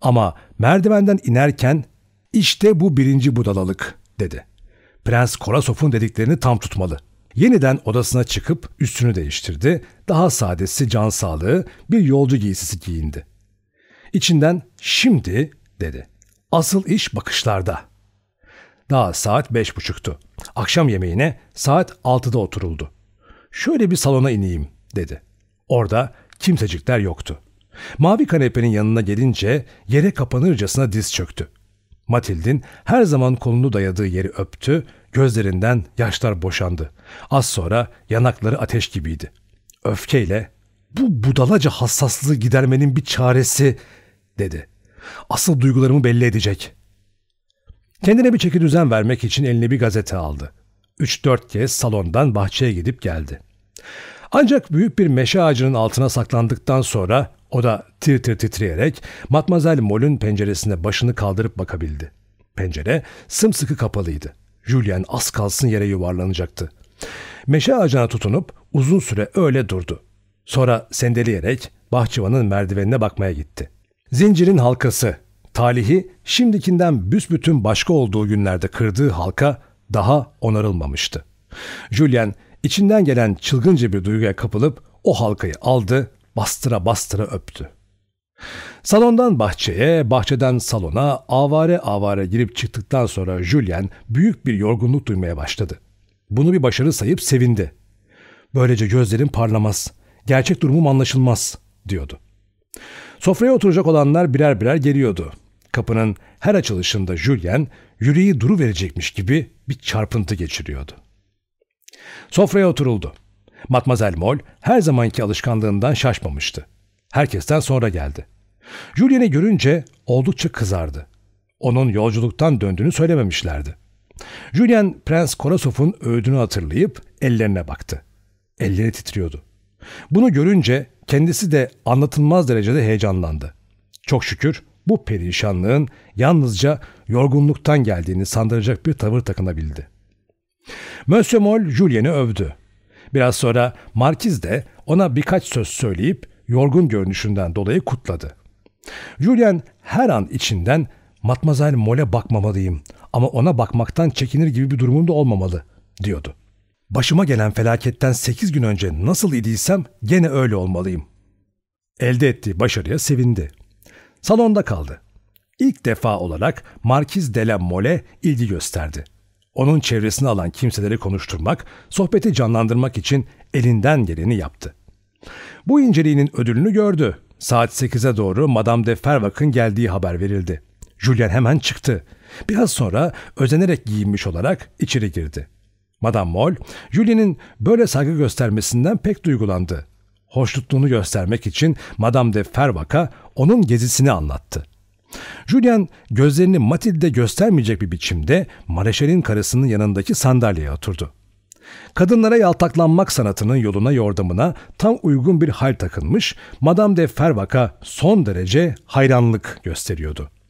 [SPEAKER 1] Ama merdivenden inerken işte bu birinci budalalık dedi. Prens Korasov'un dediklerini tam tutmalı. Yeniden odasına çıkıp üstünü değiştirdi. Daha sadesi can sağlığı bir yolcu giysisi giyindi. İçinden şimdi dedi. Asıl iş bakışlarda. Daha saat beş buçuktu. Akşam yemeğine saat altıda oturuldu. Şöyle bir salona ineyim dedi. Orada kimsecikler yoktu. Mavi kanepenin yanına gelince yere kapanırcasına diz çöktü. Matild'in her zaman kolunu dayadığı yeri öptü, gözlerinden yaşlar boşandı. Az sonra yanakları ateş gibiydi. Öfkeyle ''Bu budalaca hassaslığı gidermenin bir çaresi'' dedi. Asıl duygularımı belli edecek. Kendine bir çeki düzen vermek için eline bir gazete aldı. Üç dört kez salondan bahçeye gidip geldi. Ancak büyük bir meşe ağacının altına saklandıktan sonra o da tir tir titreyerek Matmazel Mol'ün penceresine başını kaldırıp bakabildi. Pencere sımsıkı kapalıydı. Julien az kalsın yere yuvarlanacaktı. Meşe ağacına tutunup uzun süre öyle durdu. Sonra sendeleyerek bahçıvanın merdivenine bakmaya gitti. Zincirin halkası, talihi şimdikinden büsbütün başka olduğu günlerde kırdığı halka daha onarılmamıştı. Julian içinden gelen çılgınca bir duyguya kapılıp o halkayı aldı, bastıra bastıra öptü. Salondan bahçeye, bahçeden salona avare avare girip çıktıktan sonra Julian büyük bir yorgunluk duymaya başladı. Bunu bir başarı sayıp sevindi. Böylece gözlerim parlamaz, gerçek durumum anlaşılmaz diyordu. Sofraya oturacak olanlar birer birer geliyordu. Kapının her açılışında Julien yüreği duru verecekmiş gibi bir çarpıntı geçiriyordu. Sofraya oturuldu. Matmazel Mol her zamanki alışkanlığından şaşmamıştı. Herkesten sonra geldi. Julien'i görünce oldukça kızardı. Onun yolculuktan döndüğünü söylememişlerdi. Julien Prens Korasov'un öğüdünü hatırlayıp ellerine baktı. Elleri titriyordu. Bunu görünce kendisi de anlatılmaz derecede heyecanlandı. Çok şükür bu perişanlığın yalnızca yorgunluktan geldiğini sandıracak bir tavır takınabildi. Monsieur Moll Julien'i övdü. Biraz sonra Markiz de ona birkaç söz söyleyip yorgun görünüşünden dolayı kutladı. Julien her an içinden Matmazel Moll'e bakmamalıyım ama ona bakmaktan çekinir gibi bir durumunda olmamalı diyordu başıma gelen felaketten 8 gün önce nasıl idiysem gene öyle olmalıyım. Elde ettiği başarıya sevindi. Salonda kaldı. İlk defa olarak Markiz de la Mole ilgi gösterdi. Onun çevresini alan kimseleri konuşturmak, sohbeti canlandırmak için elinden geleni yaptı. Bu inceliğinin ödülünü gördü. Saat 8'e doğru Madame de Fervak'ın geldiği haber verildi. Julien hemen çıktı. Biraz sonra özenerek giyinmiş olarak içeri girdi. Madame Moll, Julie'nin böyle saygı göstermesinden pek duygulandı. Hoşnutluğunu göstermek için Madame de Fervak'a onun gezisini anlattı. Julian gözlerini Matilde göstermeyecek bir biçimde Mareşal'in karısının yanındaki sandalyeye oturdu. Kadınlara yaltaklanmak sanatının yoluna yordamına tam uygun bir hal takılmış, Madame de Fervak'a son derece hayranlık gösteriyordu.''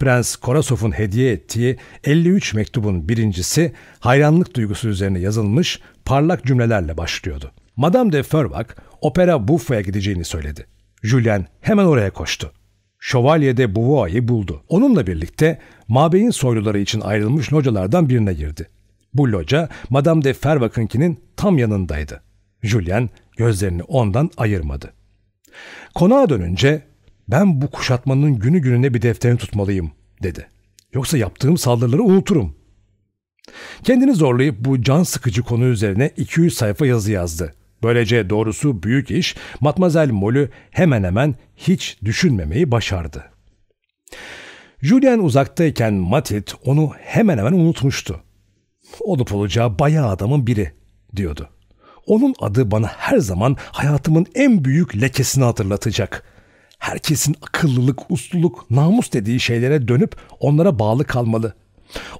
[SPEAKER 1] Prens Korasov'un hediye ettiği 53 mektubun birincisi hayranlık duygusu üzerine yazılmış parlak cümlelerle başlıyordu. Madame de Fervak opera Buffa'ya gideceğini söyledi. Julien hemen oraya koştu. Şövalye de Beauvoir'yi buldu. Onunla birlikte Mabeyin soyluları için ayrılmış localardan birine girdi. Bu loca Madame de Fervak'ınkinin tam yanındaydı. Julien gözlerini ondan ayırmadı. Konağa dönünce ben bu kuşatmanın günü gününe bir defterini tutmalıyım dedi. Yoksa yaptığım saldırıları unuturum. Kendini zorlayıp bu can sıkıcı konu üzerine 200 sayfa yazı yazdı. Böylece doğrusu büyük iş Matmazel Mol'ü hemen hemen hiç düşünmemeyi başardı. Julian uzaktayken Matit onu hemen hemen unutmuştu. Olup olacağı bayağı adamın biri diyordu. Onun adı bana her zaman hayatımın en büyük lekesini hatırlatacak herkesin akıllılık, usluluk, namus dediği şeylere dönüp onlara bağlı kalmalı.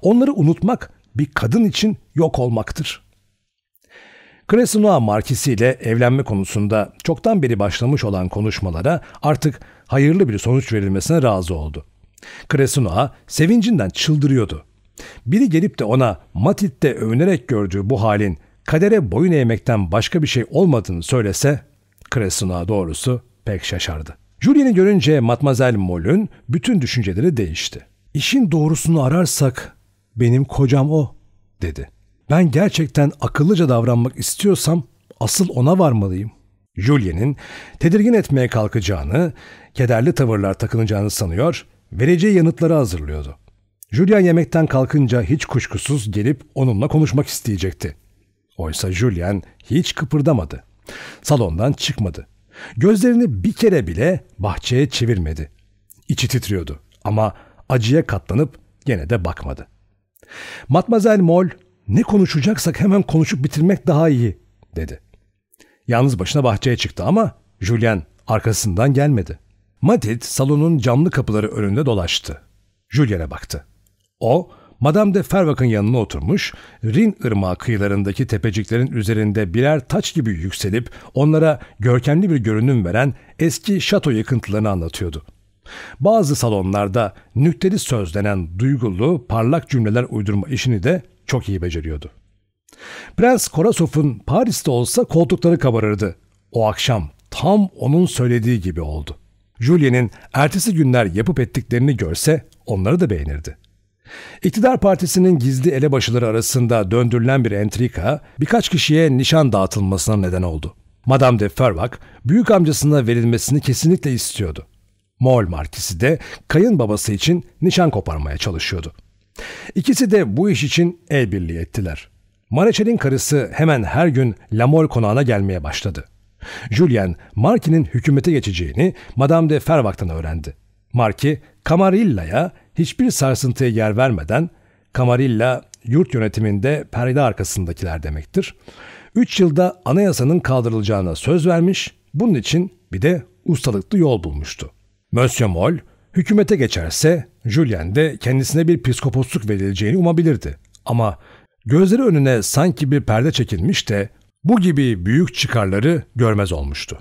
[SPEAKER 1] Onları unutmak bir kadın için yok olmaktır. Cresnoa markisiyle evlenme konusunda çoktan beri başlamış olan konuşmalara artık hayırlı bir sonuç verilmesine razı oldu. Cresnoa sevincinden çıldırıyordu. Biri gelip de ona Matit'te övünerek gördüğü bu halin kadere boyun eğmekten başka bir şey olmadığını söylese Cresnoa doğrusu pek şaşardı. Julien'i görünce Matmazel Mol'ün bütün düşünceleri değişti. İşin doğrusunu ararsak benim kocam o dedi. Ben gerçekten akıllıca davranmak istiyorsam asıl ona varmalıyım. Julien'in tedirgin etmeye kalkacağını, kederli tavırlar takınacağını sanıyor, vereceği yanıtları hazırlıyordu. Julian yemekten kalkınca hiç kuşkusuz gelip onunla konuşmak isteyecekti. Oysa Julian hiç kıpırdamadı. Salondan çıkmadı. Gözlerini bir kere bile bahçeye çevirmedi. İçi titriyordu ama acıya katlanıp gene de bakmadı. Matmazel Mol, ne konuşacaksak hemen konuşup bitirmek daha iyi, dedi. Yalnız başına bahçeye çıktı ama Julien arkasından gelmedi. Matit salonun camlı kapıları önünde dolaştı. Julien'e baktı. O, Madame de Fervak'ın yanına oturmuş, Rin ırmağı kıyılarındaki tepeciklerin üzerinde birer taç gibi yükselip onlara görkemli bir görünüm veren eski şato yıkıntılarını anlatıyordu. Bazı salonlarda nükteli söz denen duygulu, parlak cümleler uydurma işini de çok iyi beceriyordu. Prens Korasov'un Paris'te olsa koltukları kabarırdı. O akşam tam onun söylediği gibi oldu. Julien'in ertesi günler yapıp ettiklerini görse onları da beğenirdi. İktidar partisinin gizli elebaşıları arasında döndürülen bir entrika birkaç kişiye nişan dağıtılmasına neden oldu. Madame de Fervak büyük amcasına verilmesini kesinlikle istiyordu. Moğol markisi de kayınbabası için nişan koparmaya çalışıyordu. İkisi de bu iş için el birliği ettiler. Mareçel'in karısı hemen her gün Lamol konağına gelmeye başladı. Julien, Marki'nin hükümete geçeceğini Madame de Fervak'tan öğrendi. Marki, Camarilla'ya hiçbir sarsıntıya yer vermeden Kamarilla yurt yönetiminde perde arkasındakiler demektir. 3 yılda anayasanın kaldırılacağına söz vermiş, bunun için bir de ustalıklı yol bulmuştu. Monsieur Moll, hükümete geçerse Julien de kendisine bir piskoposluk verileceğini umabilirdi. Ama gözleri önüne sanki bir perde çekilmiş de bu gibi büyük çıkarları görmez olmuştu.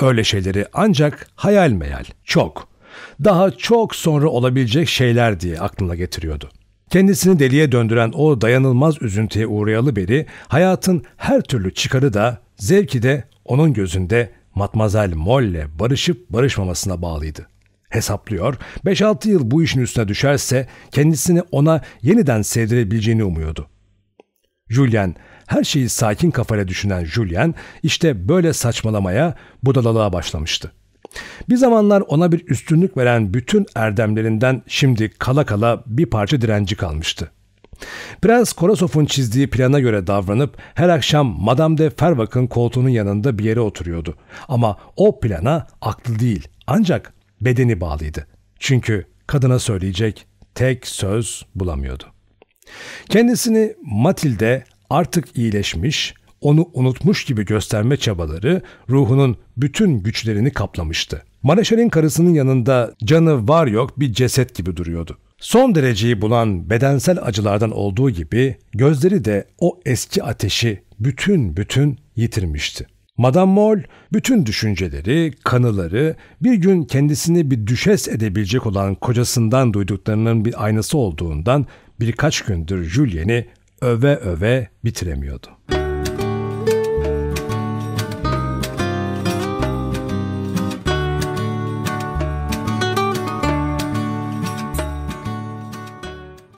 [SPEAKER 1] Öyle şeyleri ancak hayal meyal, çok, daha çok sonra olabilecek şeyler diye aklına getiriyordu. Kendisini deliye döndüren o dayanılmaz üzüntüye uğrayalı beri hayatın her türlü çıkarı da zevki de onun gözünde Matmazel Molle barışıp barışmamasına bağlıydı. Hesaplıyor, 5-6 yıl bu işin üstüne düşerse kendisini ona yeniden sevdirebileceğini umuyordu. Julian, her şeyi sakin kafayla düşünen Julian işte böyle saçmalamaya, budalalığa başlamıştı. Bir zamanlar ona bir üstünlük veren bütün erdemlerinden şimdi kala kala bir parça direnci kalmıştı. Prens Korasov'un çizdiği plana göre davranıp her akşam Madame de Fervak'ın koltuğunun yanında bir yere oturuyordu. Ama o plana aklı değil ancak bedeni bağlıydı. Çünkü kadına söyleyecek tek söz bulamıyordu. Kendisini Matilde artık iyileşmiş, onu unutmuş gibi gösterme çabaları ruhunun bütün güçlerini kaplamıştı. Mareşal'in karısının yanında canı var yok bir ceset gibi duruyordu. Son dereceyi bulan bedensel acılardan olduğu gibi gözleri de o eski ateşi bütün bütün yitirmişti. Madame Moll bütün düşünceleri, kanıları bir gün kendisini bir düşes edebilecek olan kocasından duyduklarının bir aynası olduğundan birkaç gündür Julien'i öve öve bitiremiyordu. Müzik